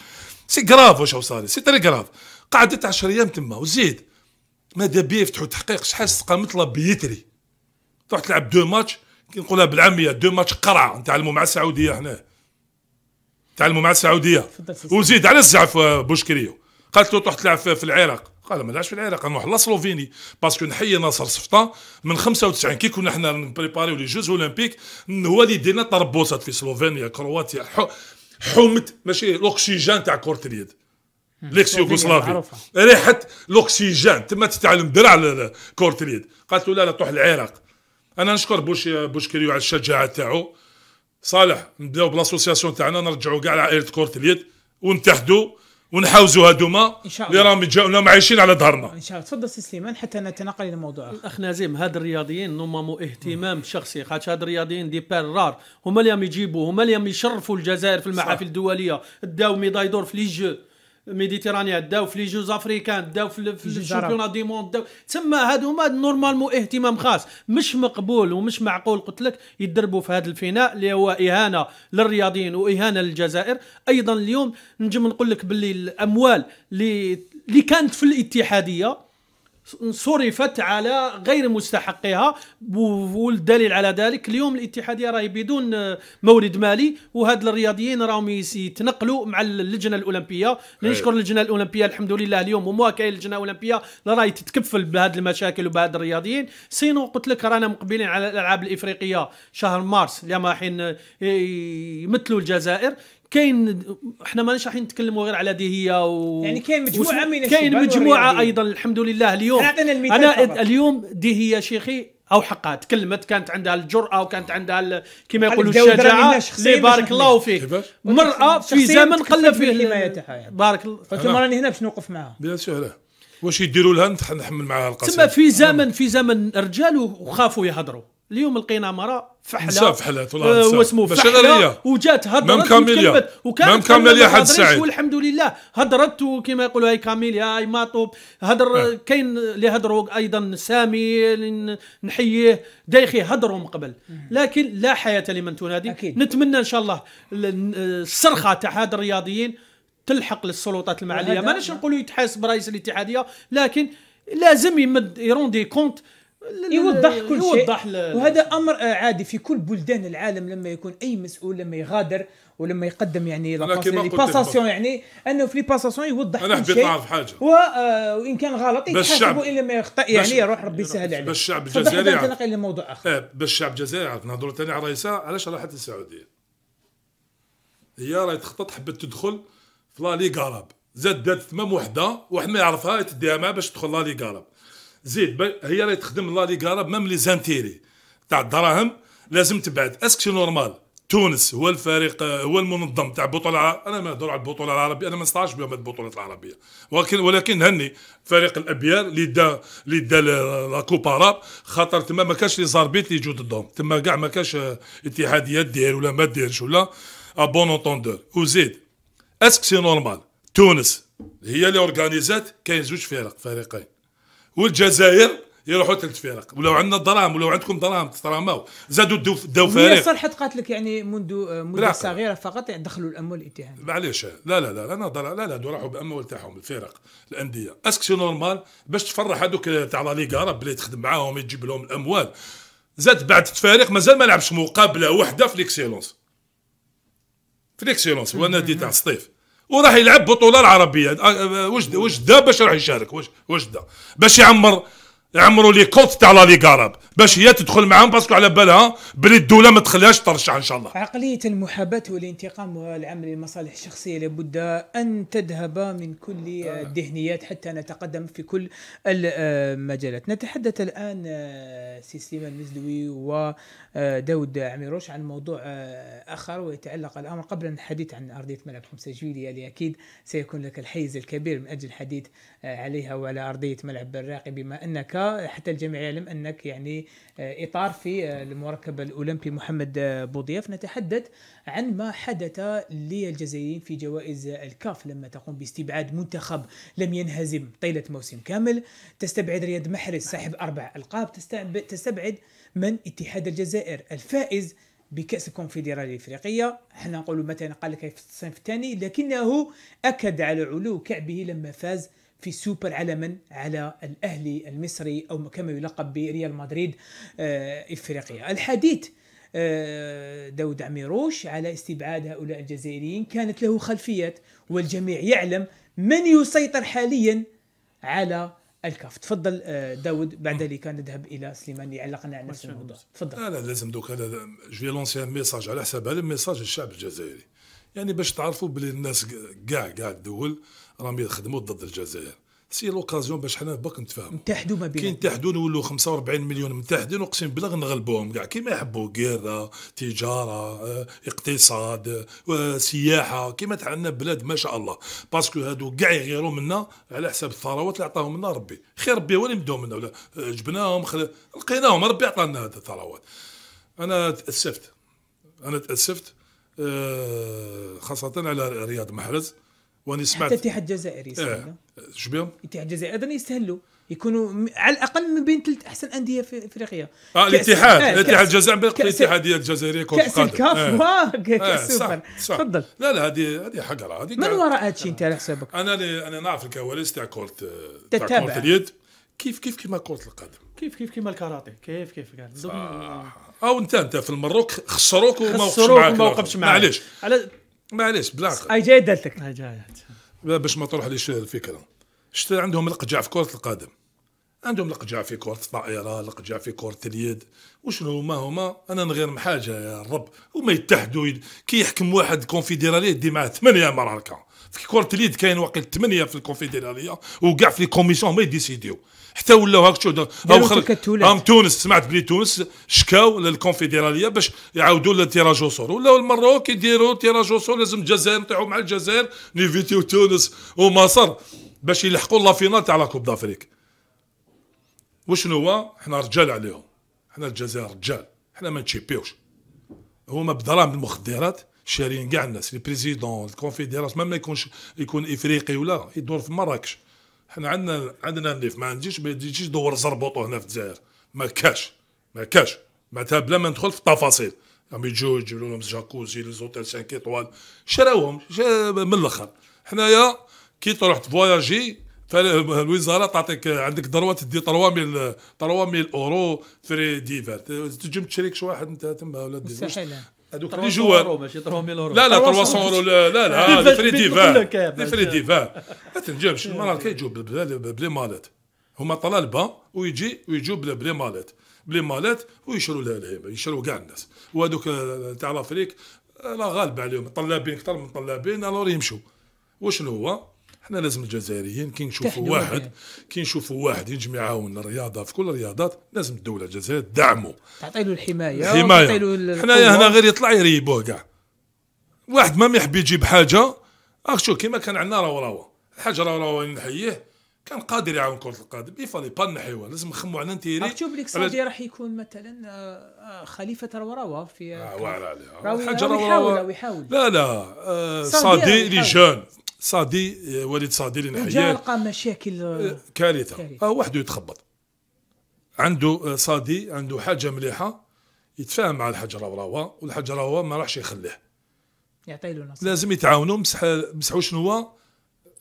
سي كراف واش صاري سي تري كراف قعدت 10 ايام تما وزيد ماذا بيا يفتحوا تحقيق شحال استقامت لا بيتري تروح تلعب دو ماتش كي نقولها بالعاميه دو ماتش قرعه نتعلموا مع السعوديه هنا تعلموا مع السعوديه وزيد على الزعف بوشكريو قالت له تروح تلعب في العراق قال ما نلعبش في العراق نروح لسلوفيني باسكو نحيي ناصر سفطان من 95 كي كنا حنا نبريباريو لي جوز اولمبيك هو اللي دينا طربوسات في سلوفينيا كرواتيا حومه ماشي الاكسجين تاع كره اليد ليكس يوغوسلافي ريحه الاكسجين تما تتعلم درع كره اليد قالت له لا لا تروح العراق انا نشكر بوش بوشكريو على الشجاعه تاعو صالح نبداو بلاسوسياسيون تاعنا نرجعوا كاع لعائله كره اليد ونتحدوا ونحاوزوا هادوما اللي راهم جاونا عايشين على ظهرنا ان شاء الله تفضل سي سليمان حتى نتناقل الى موضوع اخر الاخ نازيم هاد الرياضيين نمموا اهتمام شخصي خاطر هاد الرياضيين دي بان رار هما اللي يجيبوا هما اللي يشرفوا الجزائر في المحافل الدوليه داو ميداي دور في لي جو ميديتيرانيا داو في لي جوز افريكان داو في, في الشامبيون دي موند داو تما هادو هما نورمالمون اهتمام خاص مش مقبول ومش معقول قلت لك يدربوا في هذا الفناء اللي هو اهانه للرياضيين واهانه للجزائر ايضا اليوم نجم نقول لك باللي الاموال اللي اللي كانت في الاتحاديه صرفت على غير مستحقها والدليل على ذلك اليوم الاتحاديه راهي بدون مورد مالي وهاد الرياضيين راهم يتنقلوا مع اللجنه الاولمبيه إيه. نشكر اللجنه الاولمبيه الحمد لله اليوم وما كاين اللجنه الاولمبيه اللي راهي تتكفل بهاد المشاكل وبهاد الرياضيين سينو قلت لك رانا مقبلين على الالعاب الافريقيه شهر مارس لما حين يمثلوا الجزائر كاين احنا ماناش راح نتكلموا غير على ديهيه و... يعني كاين مجموعه من كاين مجموعه ايضا الحمد لله اليوم انا, أنا اليوم ديهيه شيخي او حقها تكلمت كانت عندها الجراه وكانت عندها كما يقولوا الشجاعه اللي يعني. بارك الله فيك مراه في زمن قل فيه حمايتها بارك الله فيك راني هنا باش نوقف معاها بيان سور واش يديروا لها نحمل معاها القصه تسمى في زمن في زمن الرجال وخافوا يهضروا اليوم لقينا مرا فحله فحلات والله هو آه، فحله وجات هضرت كاميليا وكانت كاميليا حد سعيد والحمد لله هضرت وكما يقولوا هاي كاميليا هاي ماطوب هضر اه. كاين اللي هضروا ايضا سامي نحييه دايخي هضروا من قبل لكن لا حياه لمن تنادي أكيد. نتمنى ان شاء الله الصرخه تاع هاد الرياضيين تلحق للسلطات المعليه ماناش نقولوا يتحاسب رئيس الاتحاديه لكن لازم يمد يروندي كونت يوضح كل شيء يوضح وهذا امر آه، عادي في كل بلدان العالم لما يكون اي مسؤول لما يغادر ولما يقدم يعني لاباساسيون يعني انه في لي باساسيون يوضح انا شيء نعرف حاجه آه، وان كان غلط يتحاسبوا الا ما يخطئ يعني يروح ربي يسهل عليه باش الشعب الجزائري ننتقل الى موضوع اخر آه باش الشعب الجزائري يعرف نهضروا ثاني على رئيسها علاش راحت السعوديه هي راهي تخطط حبت تدخل في لا ليغ عرب زادت ثمام تمام وحده واحد ما يعرفها تديها معاه باش تدخل لا ليغ عرب زيد هي راهي تخدم لا ليغا ميم لي زانتيري تاع الدراهم لازم تبعد اسك سي نورمال تونس هو الفريق هو المنظم تاع البطوله انا ما نهضر على البطوله العربيه انا ما نستعش بهم البطولات العربيه ولكن ولكن هني فريق الابيار اللي دا اللي دا لا كوب عرب خاطر تما ما كانش لي زاربيت اللي يجوا ضدهم تما كاع ما كانش اتحاديات دير ولا ما ديرش ولا ابون اونتوندور وزيد اسك سي نورمال تونس هي اللي اورغانيزات كاين زوج فرق فريقين والجزائر يروحوا ثلاث فرق ولو عندنا الدراهم ولو عندكم دراهم تتراماو زادوا دو, دو فريق صلحت لك يعني منذ مده صغيره فقط دخلوا الاموال الاتهاميه معليش لا لا لا انا لا لا دو راحوا باموال تاعهم الفرق الانديه اسك سي نورمال باش تفرح هذوك تاع لا ليغا بلي تخدم معاهم تجيب لهم الاموال زاد بعد فريق مازال ما لعبش مقابله واحده في ليكسيلونس في ليكسيلونس هو النادي تاع سطيف وراح يلعب بطوله العربيه أه، أه، واش واش دا باش راح يشارك واش واش دا باش يعمر يعمروا لي كوت تاع لا ليغ باش هي تدخل معاهم باسكو على بالها بلي الدوله ما تخليهاش ترشح ان شاء الله عقليه المحاباه والانتقام والعمل للمصالح الشخصيه لابد ان تذهب من كل الذهنيات حتى نتقدم في كل المجالات نتحدث الان آه، سي سليمان المزدوي وداود آه، عميروش عن موضوع آه، اخر ويتعلق الامر قبل الحديث عن ارضيه ملعب 5 جويلية اللي اكيد سيكون لك الحيز الكبير من اجل الحديث عليها وعلى ارضيه ملعب الراقي بما انك حتى الجميع يعلم انك يعني آه، اطار في آه، المركب الاولمبي محمد آه، بوضياف نتحدث عن ما حدث للجزائريين في جوائز الكاف لما تقوم باستبعاد منتخب لم ينهزم طيله موسم كامل تستبعد رياض محرز صاحب اربع القاب تستبعد من اتحاد الجزائر الفائز بكاس الكونفدراليه الافريقيه حنا نقولوا مثلا قال لك في الصنف الثاني لكنه اكد على علو كعبه لما فاز في سوبر على من؟ على الاهلي المصري او كما يلقب بريال مدريد آه، افريقيا. الحديث آه، داود عميروش على استبعاد هؤلاء الجزائريين كانت له خلفيات والجميع يعلم من يسيطر حاليا على الكاف تفضل آه، داود بعد ذلك نذهب الى سليمان يعلقنا على نفس الموضوع تفضل لا لا لازم دوك هذا جو لونسي ميساج على حساب هذا ميساج للشعب الجزائري يعني باش تعرفوا بلي الناس كاع كاع الدول راهم يخدموا ضد الجزائر سي لوكازيون باش حنا باك نتفاهموا نتحدوا ما بين كي نتحدوا نولوا 45 مليون متحدين اقسم بالله نغلبوهم كاع كيما يحبوا غيره تجاره آه، اقتصاد آه، سياحه كيما عندنا بلاد ما شاء الله باسكو هادو كاع يغيروا منا على حساب الثروات اللي عطاهم لنا ربي خير ربي هو اللي مدوهم منا ولا آه، جبناهم خل... لقيناهم ربي عطانا هاد الثروات انا تاسفت انا تاسفت خاصه على رياض محرز وانا سمعت حتى الاتحاد الجزائري إيه. شو بهم؟ الاتحاد الجزائري ايضا يستاهلوا يكونوا على الاقل من بين ثلاث احسن انديه في افريقيا اه الاتحاد آه الاتحاد الجزائري بين الاتحاديه الجزائريه كره كاس الكاف آه. كاس السوبر إيه، تفضل لا لا هذه هذه حقرة هذه من وراء هذا الشيء انت على حسابك انا لي انا نعرف الكواليس تاع كره آه، تتابع كره اليد كيف كيف كيما كره القدم كيف كيف كيما الكاراتي كيف كيف صح او انت انت في المروك خسروك وما وقفش معاك معليش على معليش بالعقل اي جاي دلتك اي جاي باش ما تروحليش الفكره شتا عندهم القجع في كره القدم عندهم القجع في كره الطائره القجع في كره اليد وشنو هما هما انا نغير حاجه يا الرب هما يتحدوا كي يحكم واحد كونفدراليه يدي معاه ثمانيه مراركه في كره اليد كاين واقيل ثمانيه في الكونفدراليه وكاع في لي كوميسيون ما يديسيديو حتى ولاو هاك هاو خرج هم تونس سمعت بلي تونس شكاو للكونفدراليه باش يعاودوا للتيراج وصول ولاو المروك يديروا تيراج وصول لازم الجزائر نطيحوا مع الجزائر نيفيتيو تونس ومصر باش يلحقوا لا فينال تاع لا كوب دافريك وشنو هو حنا رجال عليهم حنا الجزائر رجال حنا ما نتشيبيوش هما بدراهم المخدرات شاريين كاع الناس لي بريزيدون الكونفدراليه ما يكونش يكون افريقي ولا يدور في مراكش حنا عندنا عندنا النيف ما نجيش ما تجيش دور زربوطو هنا في الجزائر ما كاش ما كاش معناتها بلا ما ندخل في التفاصيل هم يجوا يجيبوا لهم جاكوزي لي زوتيل 5 ايطوال شراوهم من الاخر حنايا كي تروح تفواياجي فالوزاره تعطيك عندك دروة تدي 300 300 اورو فري ديفير تجم تشريك شي واحد انت تما ولا دير هذوك لي جوار ماشي 300 يورو لا لا 300 يورو لا لا لا فري ديفان فري ديفا ما تنجمش المرات كيجيو بلي مالات هما طلالبه ويجي ويجوا بلي مالات بلي مالات ويشروا لها الهيبه يشروا كاع الناس وهذوك تاع لافريك لا غالب عليهم طلابين اكثر من طلابين الور يمشوا وشنو هو احنا لازم الجزائريين كي نشوفوا واحد كي نشوفوا واحد ينجم يعاون الرياضه في كل الرياضات لازم الدوله الجزائريه تدعمه تعطي له الحمايه الحمايه حنايا هنا غير يطلع يريبوه كاع واحد ما يحب يجيب حاجه اخ شوف كيما كان عندنا راهو راهو الحاج راهو راهو نحييه كان قادر يعاون كره القدم فالي با نحيوه لازم نخمو على انتيري تشوف ليك سعودي راح يكون مثلا آه، آه، خليفه رواوا في آه واعر عليها الحاج راهو يحاول لا لا آه صادي لي جون صادي آه، وليد صادي اللي جا لقى مشاكل آه، آه، كارثه راه وحده يتخبط عنده صادي عنده حاجه مليحه يتفاهم مع الحجر راوا والحجر راوا ما راحش يخليه يعطي له نصيحه لازم يتعاونوا مسح مسحوا شنو هو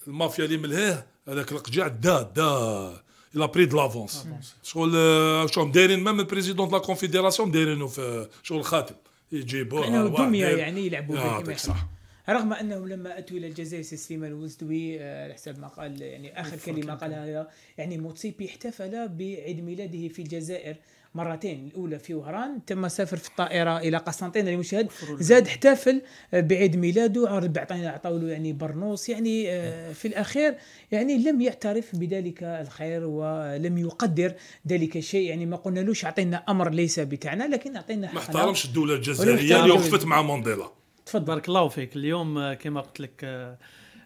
المافيا اللي ملهاه هذاك القجع دا دا لا بري دو لافونس شغل شو دايرين ميم بريزيدون لا كونفيديراسيون دايرينو في شغل خاتم يجيبوه يعني دميه يعني يلعبوا به صح رغم انهم لما اتوا الى الجزائر سليمان الوزدوي آه، على حسب ما قال يعني اخر كلمه قالها يعني موتسيبي احتفل بعيد ميلاده في الجزائر مرتين الاولى في وهران تم سافر في الطائره الى قسنطينه لمشاهد زاد احتفل آه، بعيد ميلاده عرض عطاو له يعني برنوس يعني آه، في الاخير يعني لم يعترف بذلك الخير ولم يقدر ذلك الشيء يعني ما قلنا لوش اعطينا امر ليس بتاعنا لكن اعطينا ما احترمش الدوله الجزائريه اللي وقفت مع مانديلا تفضل بارك الله فيك اليوم آه، كما قلت لك آه،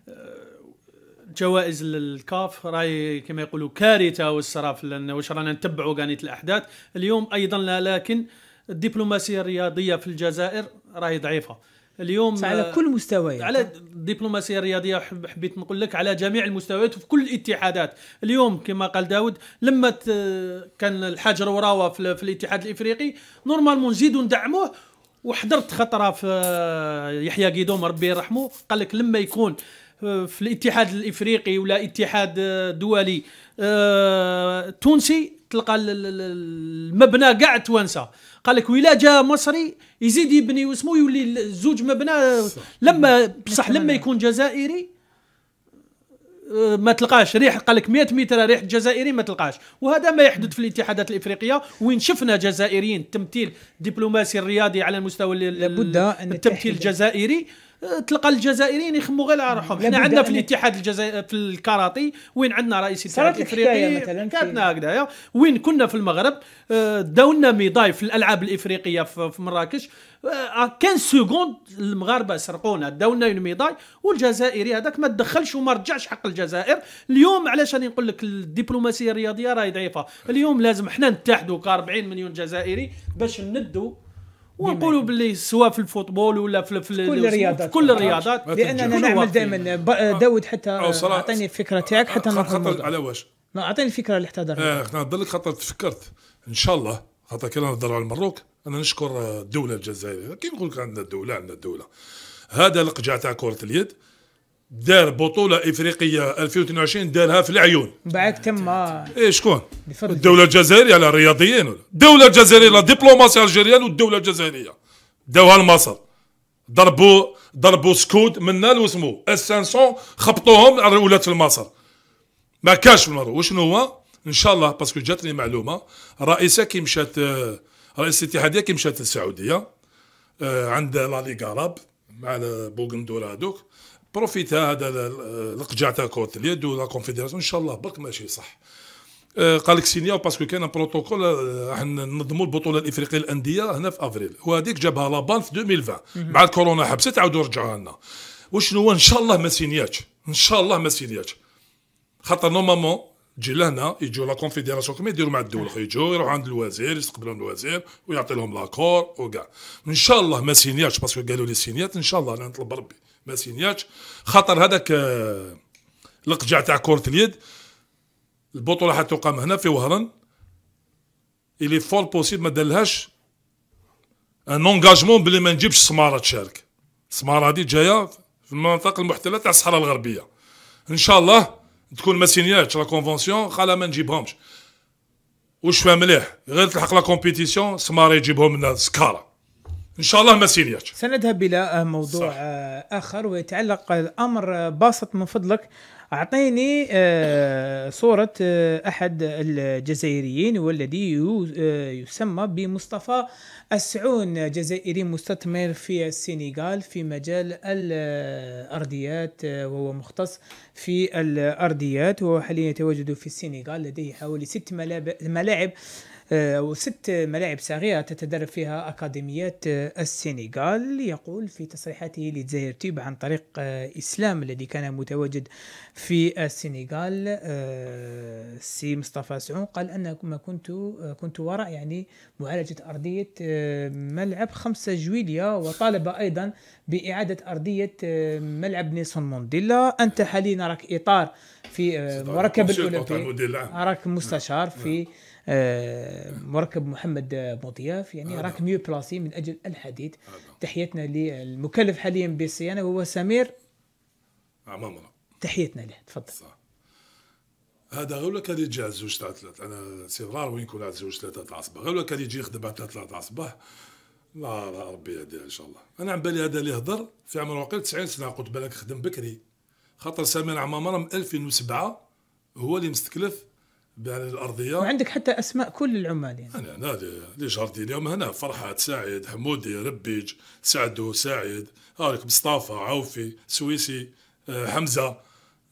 آه، جوائز للكاف راي كما يقولوا كارثه والصراف لان واش رانا نتبعوا كانية الاحداث اليوم ايضا لا لكن الدبلوماسيه الرياضيه في الجزائر راهي ضعيفه اليوم على كل مستويات على الدبلوماسيه الرياضيه حبيت نقول لك على جميع المستويات وفي كل الاتحادات اليوم كما قال داود لما كان الحجر وراوه في الاتحاد الافريقي نورمالمون نزيدوا ندعموه وحضرت خطره في يحيى قيدوم ربي يرحمه قال لك لما يكون آه، في الاتحاد الافريقي ولا اتحاد آه، دولي آه، تونسي تلقى المبنى كاع توانسه قال لك ولا جا مصري يزيد يبني واسمه يولي زوج مبنى لما بصح لما يكون جزائري آه، ما تلقاش ريح قال لك 100 متر ريح جزائري ما تلقاش وهذا ما يحدث في الاتحادات الافريقيه وين شفنا جزائريين التمثيل الدبلوماسي الرياضي على المستوى لابد ان التمثيل الجزائري آه، تلقى الجزائريين يخموا غير على روحهم احنا عندنا في الاتحاد الجزائري في الكاراتي وين عندنا رئيس الاتحاد الافريقي كانتنا هكذايا وين كنا في المغرب آه، داونا ميداي في الالعاب الافريقيه في مراكش ا 15 سكوند المغاربه سرقونا داونا اون ميداي والجزائري هذاك ما تدخلش وما رجعش حق الجزائر اليوم علاش راني نقول لك الدبلوماسيه الرياضيه راهي ضعيفه اليوم لازم حنا نتحدوا ك 40 مليون جزائري باش ندوا ونقولوا باللي سواء في الفوتبول ولا في, في, كل الرياضات في كل الرياضات لاننا نعمل دائما آه، داود حتى اعطيني الفكره تاعك حتى نقول على واش اعطيني الفكره اللي احتضرها آه نهضر لك خاطر تفكرت ان شاء الله هذا كي رانا على المروك انا نشكر الدوله الجزائريه كي نقول لك عندنا الدوله عندنا الدوله هذا القجع تاع كره اليد دار بطولة إفريقية 2022 دارها في العيون بعد تما آه. إيه شكون؟ الدولة الجزائرية على الرياضيين ولا الدولة الجزائرية لا ديبلوماسي الجيريان والدولة الجزائرية داوها لمصر ضربوا ضربوا سكود منا وسمو اس 500 خبطوهم ولات في مصر ما كاش في المغرب وشنو هو؟ ان شاء الله باسكو جاتني معلومه رئيسه كي مشات رئيس الاتحاديه كي مشات للسعوديه آه، عند لا ليغا عرب مع بوغندور هذوك بروفيت هذا القجع تاع كره اليد ولا كونفدراسيون ان شاء الله برك ماشي صح آه، قال لك سينيا باسكو كاين بروتوكول آه، راح ننظموا البطوله الافريقيه للانديه هنا في افريل وهذيك جابها لا بان في 2020 مع الكورونا حبست عاودوا رجعوها لنا وشنو هو ان شاء الله ما سينياتش ان شاء الله ما سينياتش خاطر نورمالمون تجي لهنا يجوا لا كونفيديراسيون كما يديروا مع الدوله يجوا يروحوا عند الوزير يستقبلوا الوزير ويعطي لهم لاكور وكاع ان شاء الله ما سينياتش باسكو قالوا لي سينيات ان شاء الله انا نطلب ربي ما سينياتش خاطر هذاك آه، القجع تاع كره اليد البطوله حتقام هنا في وهران اللي فور بوسيبل ما دالهاش ان اونجاجمون بلي ما نجيبش سماره تشارك سماره هذه جايه في المناطق المحتله تاع الصحراء الغربيه ان شاء الله تكون ما سينياتش لا كونفونسيون قال ما نجيبهمش واش فاهم مليح غير تلحق لا كومبيتيسيون سماري يجيبهم لنا سكاره ان شاء الله ما سينياتش سنذهب الى موضوع صح. اخر ويتعلق الامر باسط من فضلك اعطيني آه، صوره آه، احد الجزائريين والذي آه، يسمى بمصطفى السعون جزائري مستثمر في السنغال في مجال الارضيات وهو مختص في الارضيات وهو حاليا يتواجد في السنغال لديه حوالي ست ملاعب آه، وست ملاعب صغيرة تتدرب فيها أكاديميات السنغال يقول في تصريحاته لجزائر تيب عن طريق آه، إسلام الذي كان متواجد في السنغال آه، سي مصطفى سعون قال أن ما كنت كنت وراء يعني معالجة أرضية ملعب خمسة جويليا وطالب أيضا بإعادة أرضية ملعب نيسون مونديلا أنت حاليا راك إطار في مركب الأولمبي نعم. راك مستشار في نعم. آه، مركب محمد مضياف يعني آه. راك ميو بلاسي من اجل الحديث آه. تحيتنا للمكلف حاليا بالصيانه وهو سمير عمامره آه، تحيتنا له تفضل صح. هذا غير ولا كان يجي على زوج تاع ثلاث انا سي رار وين نكون على زوج ثلاثه تاع الصباح غير ولا كان يجي يخدم على ثلاثه تاع الصباح لا لا ربي يهديه ان شاء الله انا عم بالي هذا اللي هضر في عمر وقيل 90 سنه قلت بالك خدم بكري خاطر سمير عمامره من 2007 هو اللي مستكلف يعني الارضيه وعندك حتى اسماء كل العمال يعني انا انا لي جاردين اليوم هنا فرحات سعيد حمودي ربيج سعدو سعيد هارك مصطفى عوفي سويسي آه، حمزه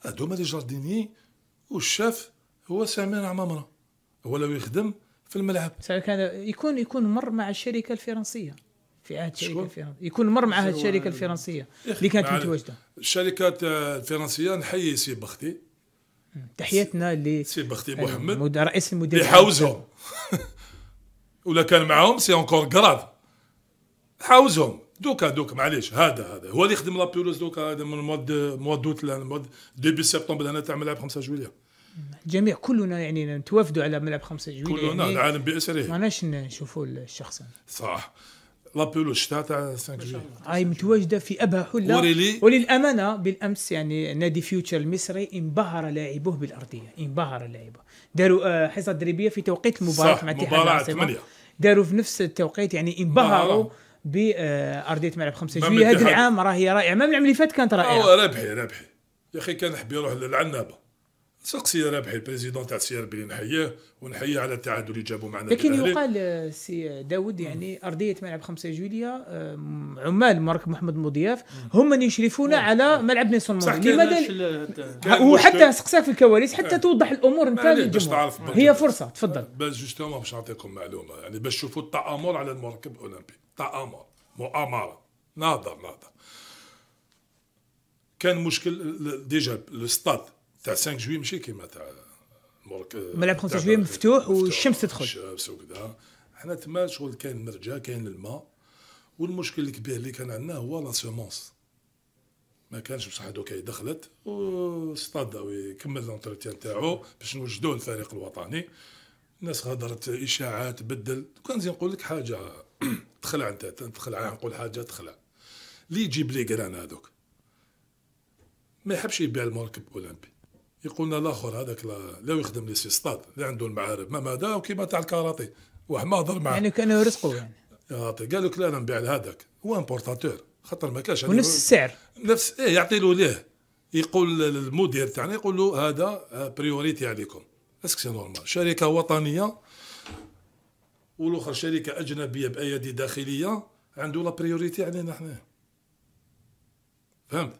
هذوما لي جارديني والشاف هو سامير عمامره هو لو يخدم في الملعب كان يكون يكون مر مع الشركه الفرنسيه في عهد الشركه الفرنسيه يكون مر مع الشركه الفرنسيه اللي كانت متواجده الشركات الفرنسيه نحيي سي بختي تحياتنا ل سي بختي آه، محمد رئيس المدير اللي حاوزهم ولا كان معاهم سي اونكور كراف حاوزهم دوكا دوكا معليش هذا هذا هو اللي يخدم لابيروز دوكا هذا من مواد مواد دوت مواد ديبي سبتمبر هنا تاع ملعب 5 جويليه الجميع كلنا يعني نتوافدوا على ملعب 5 جويليه كلنا يعني العالم باسره ماناش نشوفوا الشخص صح لابول الشتاء تاع 5 جويلية هاي متواجده في ابها حله وريلي. وللامانه بالامس يعني نادي فيوتشر المصري انبهر لاعبوه بالارضيه انبهر لاعبوه داروا آه، حصه تدريبيه في توقيت المباراه مع اتحاد العاصمه داروا في نفس التوقيت يعني انبهروا نعم. بارضيه ملعب 5 جويلية هذا العام راهي رائعه ما العام اللي فات كانت رائعه آه، ربحي ربحي يا اخي كان حبي يروح للعنابه سقسي رابحي البريزيدون تاع سي بلي نحييه ونحييه على التعادل اللي جابوا معنا لكن يقال آه، سي داود يعني ارضيه ملعب 5 جويليا آه، عمال مارك محمد مضياف هم من يشرفون على ملعب نيسون موني لماذا وحتى في الكواليس حتى توضح الامور انت هي فرصه تفضل باش جوستومون باش نعطيكم معلومه يعني باش تشوفوا التامر على المركب الاولمبي تامر مؤامره ناضر ناضر كان مشكل ديجا الاستاد تاع 5 جوي ماشي كيما تاع مرك ملعب 5 جوي مفتوح والشمس تدخل الشمس وكذا حنا تما شغل كاين مرجع كاين الماء والمشكل الكبير اللي كان عندنا هو لا سومونس ما كانش بصح هذوك دخلت وصطاد يكمل لونتروتيان تاعو باش نوجدوه الفريق الوطني الناس غدرت اشاعات بدل كان زين نقول لك حاجه تخلع انت تخلع نقول حاجه تخلع اللي يجيب لي كران هذوك ما يحبش يبيع المركب اولمبي يقولنا الاخر هذاك لا يخدم لي سي ستاد اللي عنده المعارف ما ماذا وكيما تاع الكاراتي واحد ما هضر معاه يعني كانوا يرزقوا يعني يعطي قال لك لا انا نبيع لهذاك هو امبورتاتور خاطر ما كانش ونفس السعر نفس ايه يعطي له ليه يقول المدير تاعنا يقول له هذا بريوريتي عليكم اسك سي نورمال شركه وطنيه والاخر شركه اجنبيه بايادي داخليه عنده لا بريوريتي علينا احنا فهمت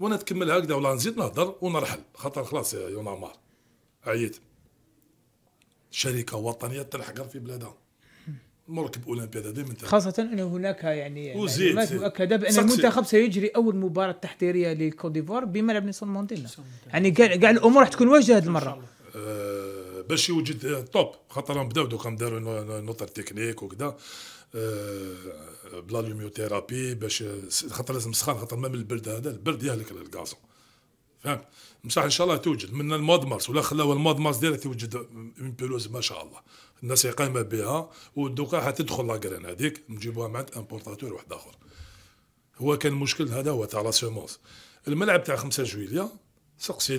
وانا تكمل هكذا ولا نزيد نهضر ونرحل خاطر خلاص يونا مار عييت شركه وطنيه تلحقر في بلادها مركب اولمبياد دائما خاصه ان هناك يعني معلومات مؤكده بان المنتخب سيجري اول مباراه تحضيريه لكوت ديفوار بملعب نيسون مانديلا يعني كاع كاع الامور راح تكون واجهه هذه المره آه، باش يوجد توب آه، خاطر بداو دوكا داروا نوتر تكنيك وكذا آه، بلا لوميوثيرابي باش خاطر لازم سخان خاطر ما من البرد هذا البرد يهلك الكازون فهمت بصح ان شاء الله توجد من المود مارس ولا خلاو المود مارس ديالك توجد اون بيلوز ما شاء الله الناس قايمه بها ودوكا حتدخل لاكرين هذيك نجيبوها مع امبورتاتور واحد اخر هو كان المشكل هذا هو تاع لا سيمونس الملعب تاع 5 جويليا سقسي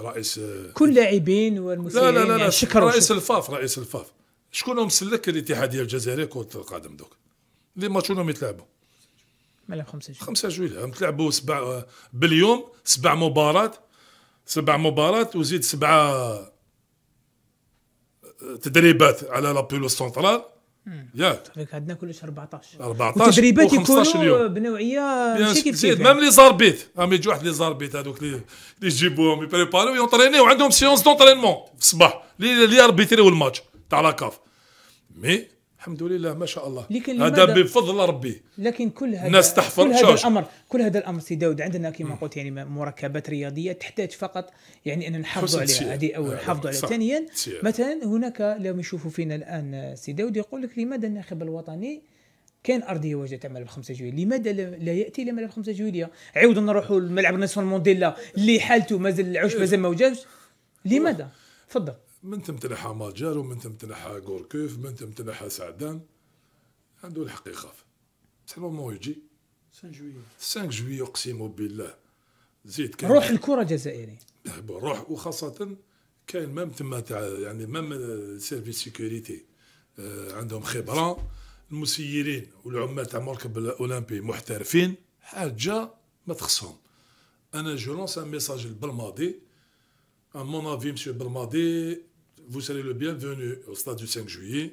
رئيس كل لاعبين والمسؤولين لا لا لا, لا يعني رئيس الفاف رئيس الفاف شكون هو مسلك الاتحاديه الجزائريه كره القدم دوك اللي ماتش هم يتلعبوا ملعب 5 خمسة 5 هم تلعبوا سبع باليوم سبع مباراة سبع مباراة وزيد سبعة آه، تدريبات على لابيلو سونترال ياك عندنا كلش 14 14 تدريبات يكونوا بنوعيه ماشي كيف زيد ميم يعني. لي زاربيت راهم يجوا واحد لي زاربيت هذوك اللي يجيبوهم يبريباريو ويونترينيو وعندهم سيونس دونطرينمون في الصباح لي اربيتريو الماتش تاع لاكاف مي الحمد لله ما شاء الله لكن هذا بفضل ربي لكن كل هذا الناس تحفظ كل هذا الامر كل هذا الامر سي داود عندنا كما قلت يعني مركبات رياضيه تحتاج فقط يعني ان نحافظوا عليها هذه اول نحافظوا عليها ثانيا مثلا هناك لو يشوفوا فينا الان سي داود يقول لك لماذا الناخب الوطني كان ارضيه واجده تعمل ملعب 5 جويليه لماذا لا ياتي لملعب 5 جويليه عاودوا نروحوا لملعب ناسيون مونديلا اللي حالته مازال العشب إيه. مازال ما وجاش لماذا تفضل من تمتلحها ماجر من تمتلحها غوركوف من تمتلحها سعدان عنده الحق يخاف بصح ما يجي 5 جويي 5 جويي اقسم بالله زيد كان روح الكره الجزائري روح وخاصه كاين مام تما تاع يعني مام سيرفيس سيكوريتي آه، عندهم خبره المسيرين والعمال تاع مركب الاولمبي محترفين حاجه ما تخصهم انا جو لونس ان ميساج بالماضي ا مون افي مسيو بالماضي vous serez le bienvenu au stade du 5 juillet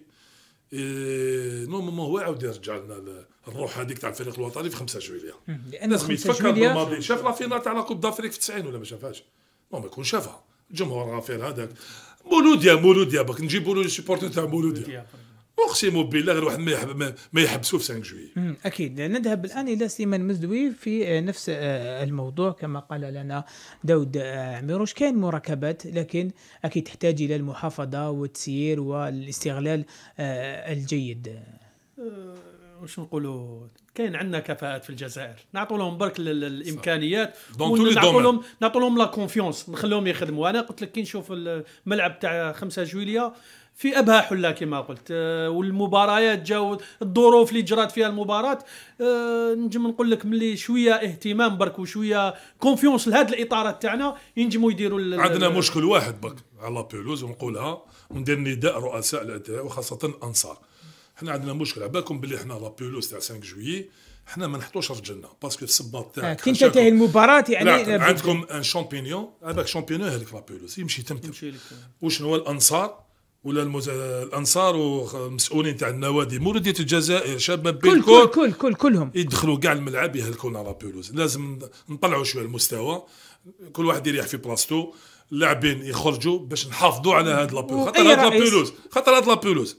نورمالمون هو يعاود يرجع لنا الروح هذيك تاع الفريق الوطني في 5 جويليا لازم يتفكر بالماضي شاف لا فينال تاع لا كوب دافريك في 90 ولا ما شافهاش ما يكون شافها الجمهور غافل هذاك مولوديا مولوديا باك نجيبوا له السيبورتر تاع مولوديا اقسم بالله غير واحد ما, يحب ما في 5 جويي اكيد نذهب الان الى سليمان مزدوي في آه، نفس آه، الموضوع كما قال لنا داود عميروش آه، كاين مراكبات لكن اكيد تحتاج الى المحافظه والتسيير والاستغلال الجيد واش نقولوا كاين عندنا كفاءات في الجزائر نعطوا لهم برك الامكانيات ونعطوا لهم نعطوا لهم لا كونفيونس نخليهم يخدموا انا قلت لك كي نشوف الملعب تاع 5 جويليه في ابهى حلة كما قلت آه، والمباريات جاو الظروف اللي جرات فيها المباراه آه، نجم نقول لك ملي شويه اهتمام برك وشويه كونفيونس لهذا الاطارات تاعنا ينجموا يديروا عندنا مشكل واحد برك على بيلوز ونقولها وندير نداء رؤساء الاداء وخاصه الانصار حنا عندنا مشكل على بالكم باللي حنا لابيلوز تاع 5 جويي حنا ما نحطوش رجلنا باسكو الصباط تاعك آه، كي تنتهي المباراه يعني عندكم ان شامبينيون هذاك شامبينيون هذاك لابيلوز يمشي تمتم وشنو هو الانصار ولا المز... الانصار ومسؤولين تاع النوادي مولوديه الجزائر شباب بين كل كل, كل كل كلهم يدخلوا كاع الملعب يهلكونا لا بيلوز لازم نطلعوا شويه المستوى كل واحد يريح في بلاصتو اللاعبين يخرجوا باش نحافظوا على هاد لابيلوز خاطر هاد لابيلوز خاطر هاد لابيلوز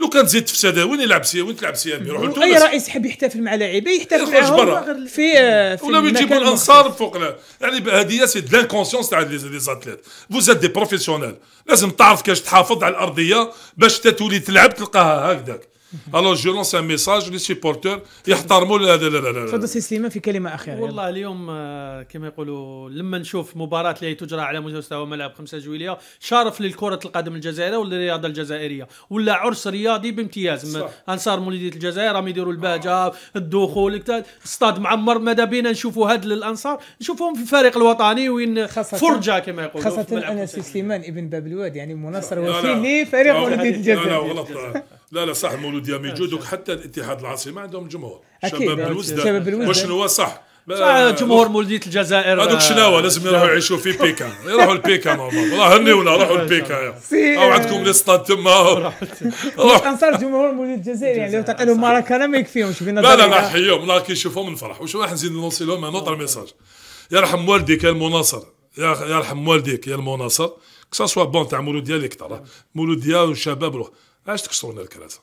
لو كان تزيد تفسد وين يلعب سي وين تلعب سي ام لتونس اي رئيس يحب يحتفل مع لاعبيه يحتفل معاهم في آه، في ولا يجيبوا الانصار فوق يعني هذه سي دو لانكونسيونس تاع لي زاتليت زاد دي بروفيسيونيل لازم تعرف كاش تحافظ على الارضيه باش تولي تلعب تلقاها هكذاك الو جو لونس ان ميساج لي سيبورتور يحترموا تفضل سي سليمان في كلمه اخيره والله اليوم كما يقولوا لما نشوف مباراه اللي تجرى على مستوى ملعب 5 جويليه شارف للكره القدم الجزائريه وللرياضه الجزائريه ولا عرس رياضي بامتياز انصار مولوديه الجزائر راهم يديروا البهجه الدخول استاد معمر ماذا بينا نشوفوا هاد الانصار نشوفهم في الفريق الوطني وين فرجه كما يقولوا خاصه انا سي سليمان ابن باب الواد يعني مناصر وفي لفريق مولوديه الجزائر لا لا صح مولود يامي جودك حتى الاتحاد العاصمه عندهم جمهور شباب الوزده شباب الوزده وشنو هو صح جمهور مولوديه الجزائر هذوك شناوة لازم يروحوا يعيشوا في بيكا يروحوا لبيكا ماما والله هنيونا روحوا لبيكا او عندكم لي ستاد تما انصار جمهور مولوديه الجزائر يعني لو تعطي لهم ماراكانا ما يكفيهمش لا لا نحييهم نهار كي نشوفهم نفرح وشو راح نزيد نوصي لهم نوتر ميساج يرحم والديك يا المناصر يرحم والديك يا المناصر كسا سوا بون تاع مولوديه اللي كثر مولوديه والشباب روح اش لنا الكراسه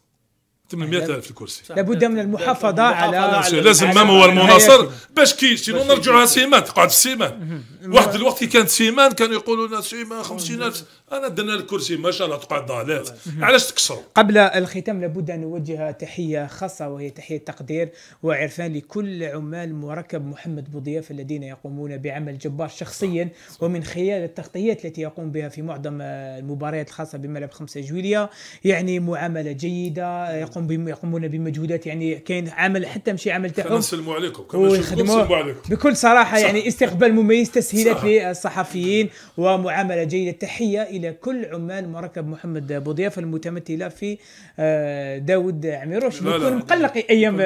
800000 يعني الكرسي لابد من المحافظه على, على لازم ما هو المناصر باش كي سينو نرجعوها سيمان تقعد في سيمان واحد الوقت كي كانت سيمان كانوا يقولوا لنا سيمان 50000 انا درنا الكرسي ما شاء الله تقعد ضالات علاش تكسروا قبل الختام لابد ان نوجه تحيه خاصه وهي تحيه تقدير وعرفان لكل عمال مركب محمد بوضياف الذين يقومون بعمل جبار شخصيا ومن خلال التغطيات التي يقوم بها في معظم المباريات الخاصه بملعب 5 جويليه يعني معامله جيده يقوم بم يقومون بمجهودات يعني كاين عمل حتى ماشي عمل تاعهم نسلموا عليكم ويخدموا عليكم بكل صراحه يعني صح. يعني استقبال مميز تسهيلات للصحفيين ومعامله جيده تحيه الى كل عمال مركب محمد بوضياف المتمثله في آه، داود عميروش يكون مقلق ايام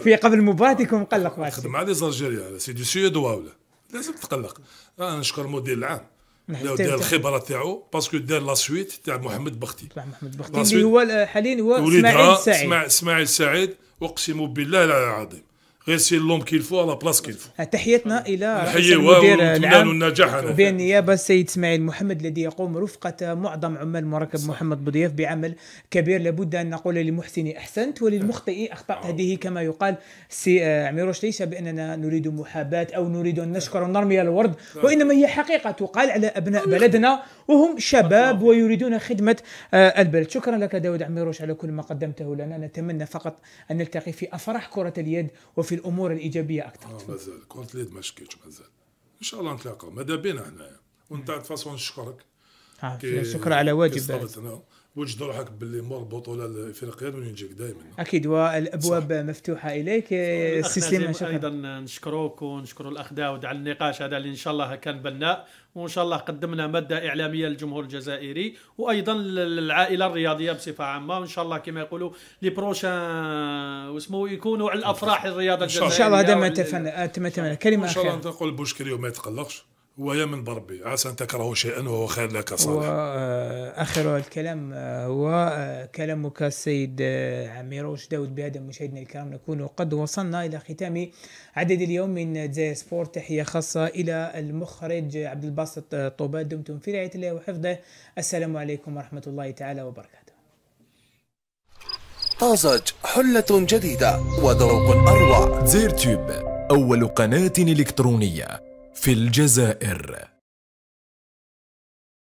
في قبل المباراه يكون مقلق خدم مع لي زالجيريا سي دو سيدوا ولا لازم تقلق انا نشكر المدير العام دار الخبره تاعو باسكو دار لا سويت تاع محمد بختي محمد بختي اللي هو حاليا هو اسماعيل سعيد اسماعيل سعيد اقسم بالله العظيم غير سي اللوم كيل فو على بلاص كيل فو آه، تحيتنا الى المدير العام النجاح النيابه السيد اسماعيل محمد الذي يقوم رفقه معظم عمال مراكب صح. محمد بضياف بعمل كبير لابد ان نقول للمحسن احسنت وللمخطئ اخطات هذه كما يقال سي آه، عميروش ليس باننا نريد محاباه او نريد ان نشكر ونرمي الورد وانما هي حقيقه تقال على ابناء بلدنا وهم شباب ويريدون خدمه آه، البلد شكرا لك داود عميروش على كل ما قدمته لنا نتمنى فقط ان نلتقي في افراح كره اليد وفي الامور الايجابيه اكثر اه مازال كنت ليد دمشق مازال ان شاء الله نتلاقاو ماذا بينا هنايا وانت فاصون نشكرك شكرا على واجب وجد روحك باللي مور البطوله الافريقيه وين يجيك دائما اكيد والابواب صح. مفتوحه اليك سي ايضا نشكروك ونشكروا الاخ داود على النقاش هذا اللي ان شاء الله كان بناء وان شاء الله قدمنا ماده اعلاميه للجمهور الجزائري وايضا للعائله الرياضيه بصفه عامه وان شاء الله كما يقولوا لي بروشان واسمو يكونوا على الافراح الرياضه الجزائريه ان شاء الله هذا ما تفنى كلمه اخيره ان شاء الله نقول بوشكري وما يتقلقش ويمن بربي عسى أن تكرهوا شيئا وهو خير لك صالح وآخر الكلام آه، هو آه، كلامك السيد آه، عميروش داود بهذا مشاهدينا الكرام نكون قد وصلنا إلى ختام عدد اليوم من جزائر سبورت تحية خاصة إلى المخرج عبد الباسط طوبات دمتم في رعاية الله وحفظه السلام عليكم ورحمة الله تعالى وبركاته طازج حلة جديدة وذوق أروع زير تيوب أول قناة إلكترونية في الجزائر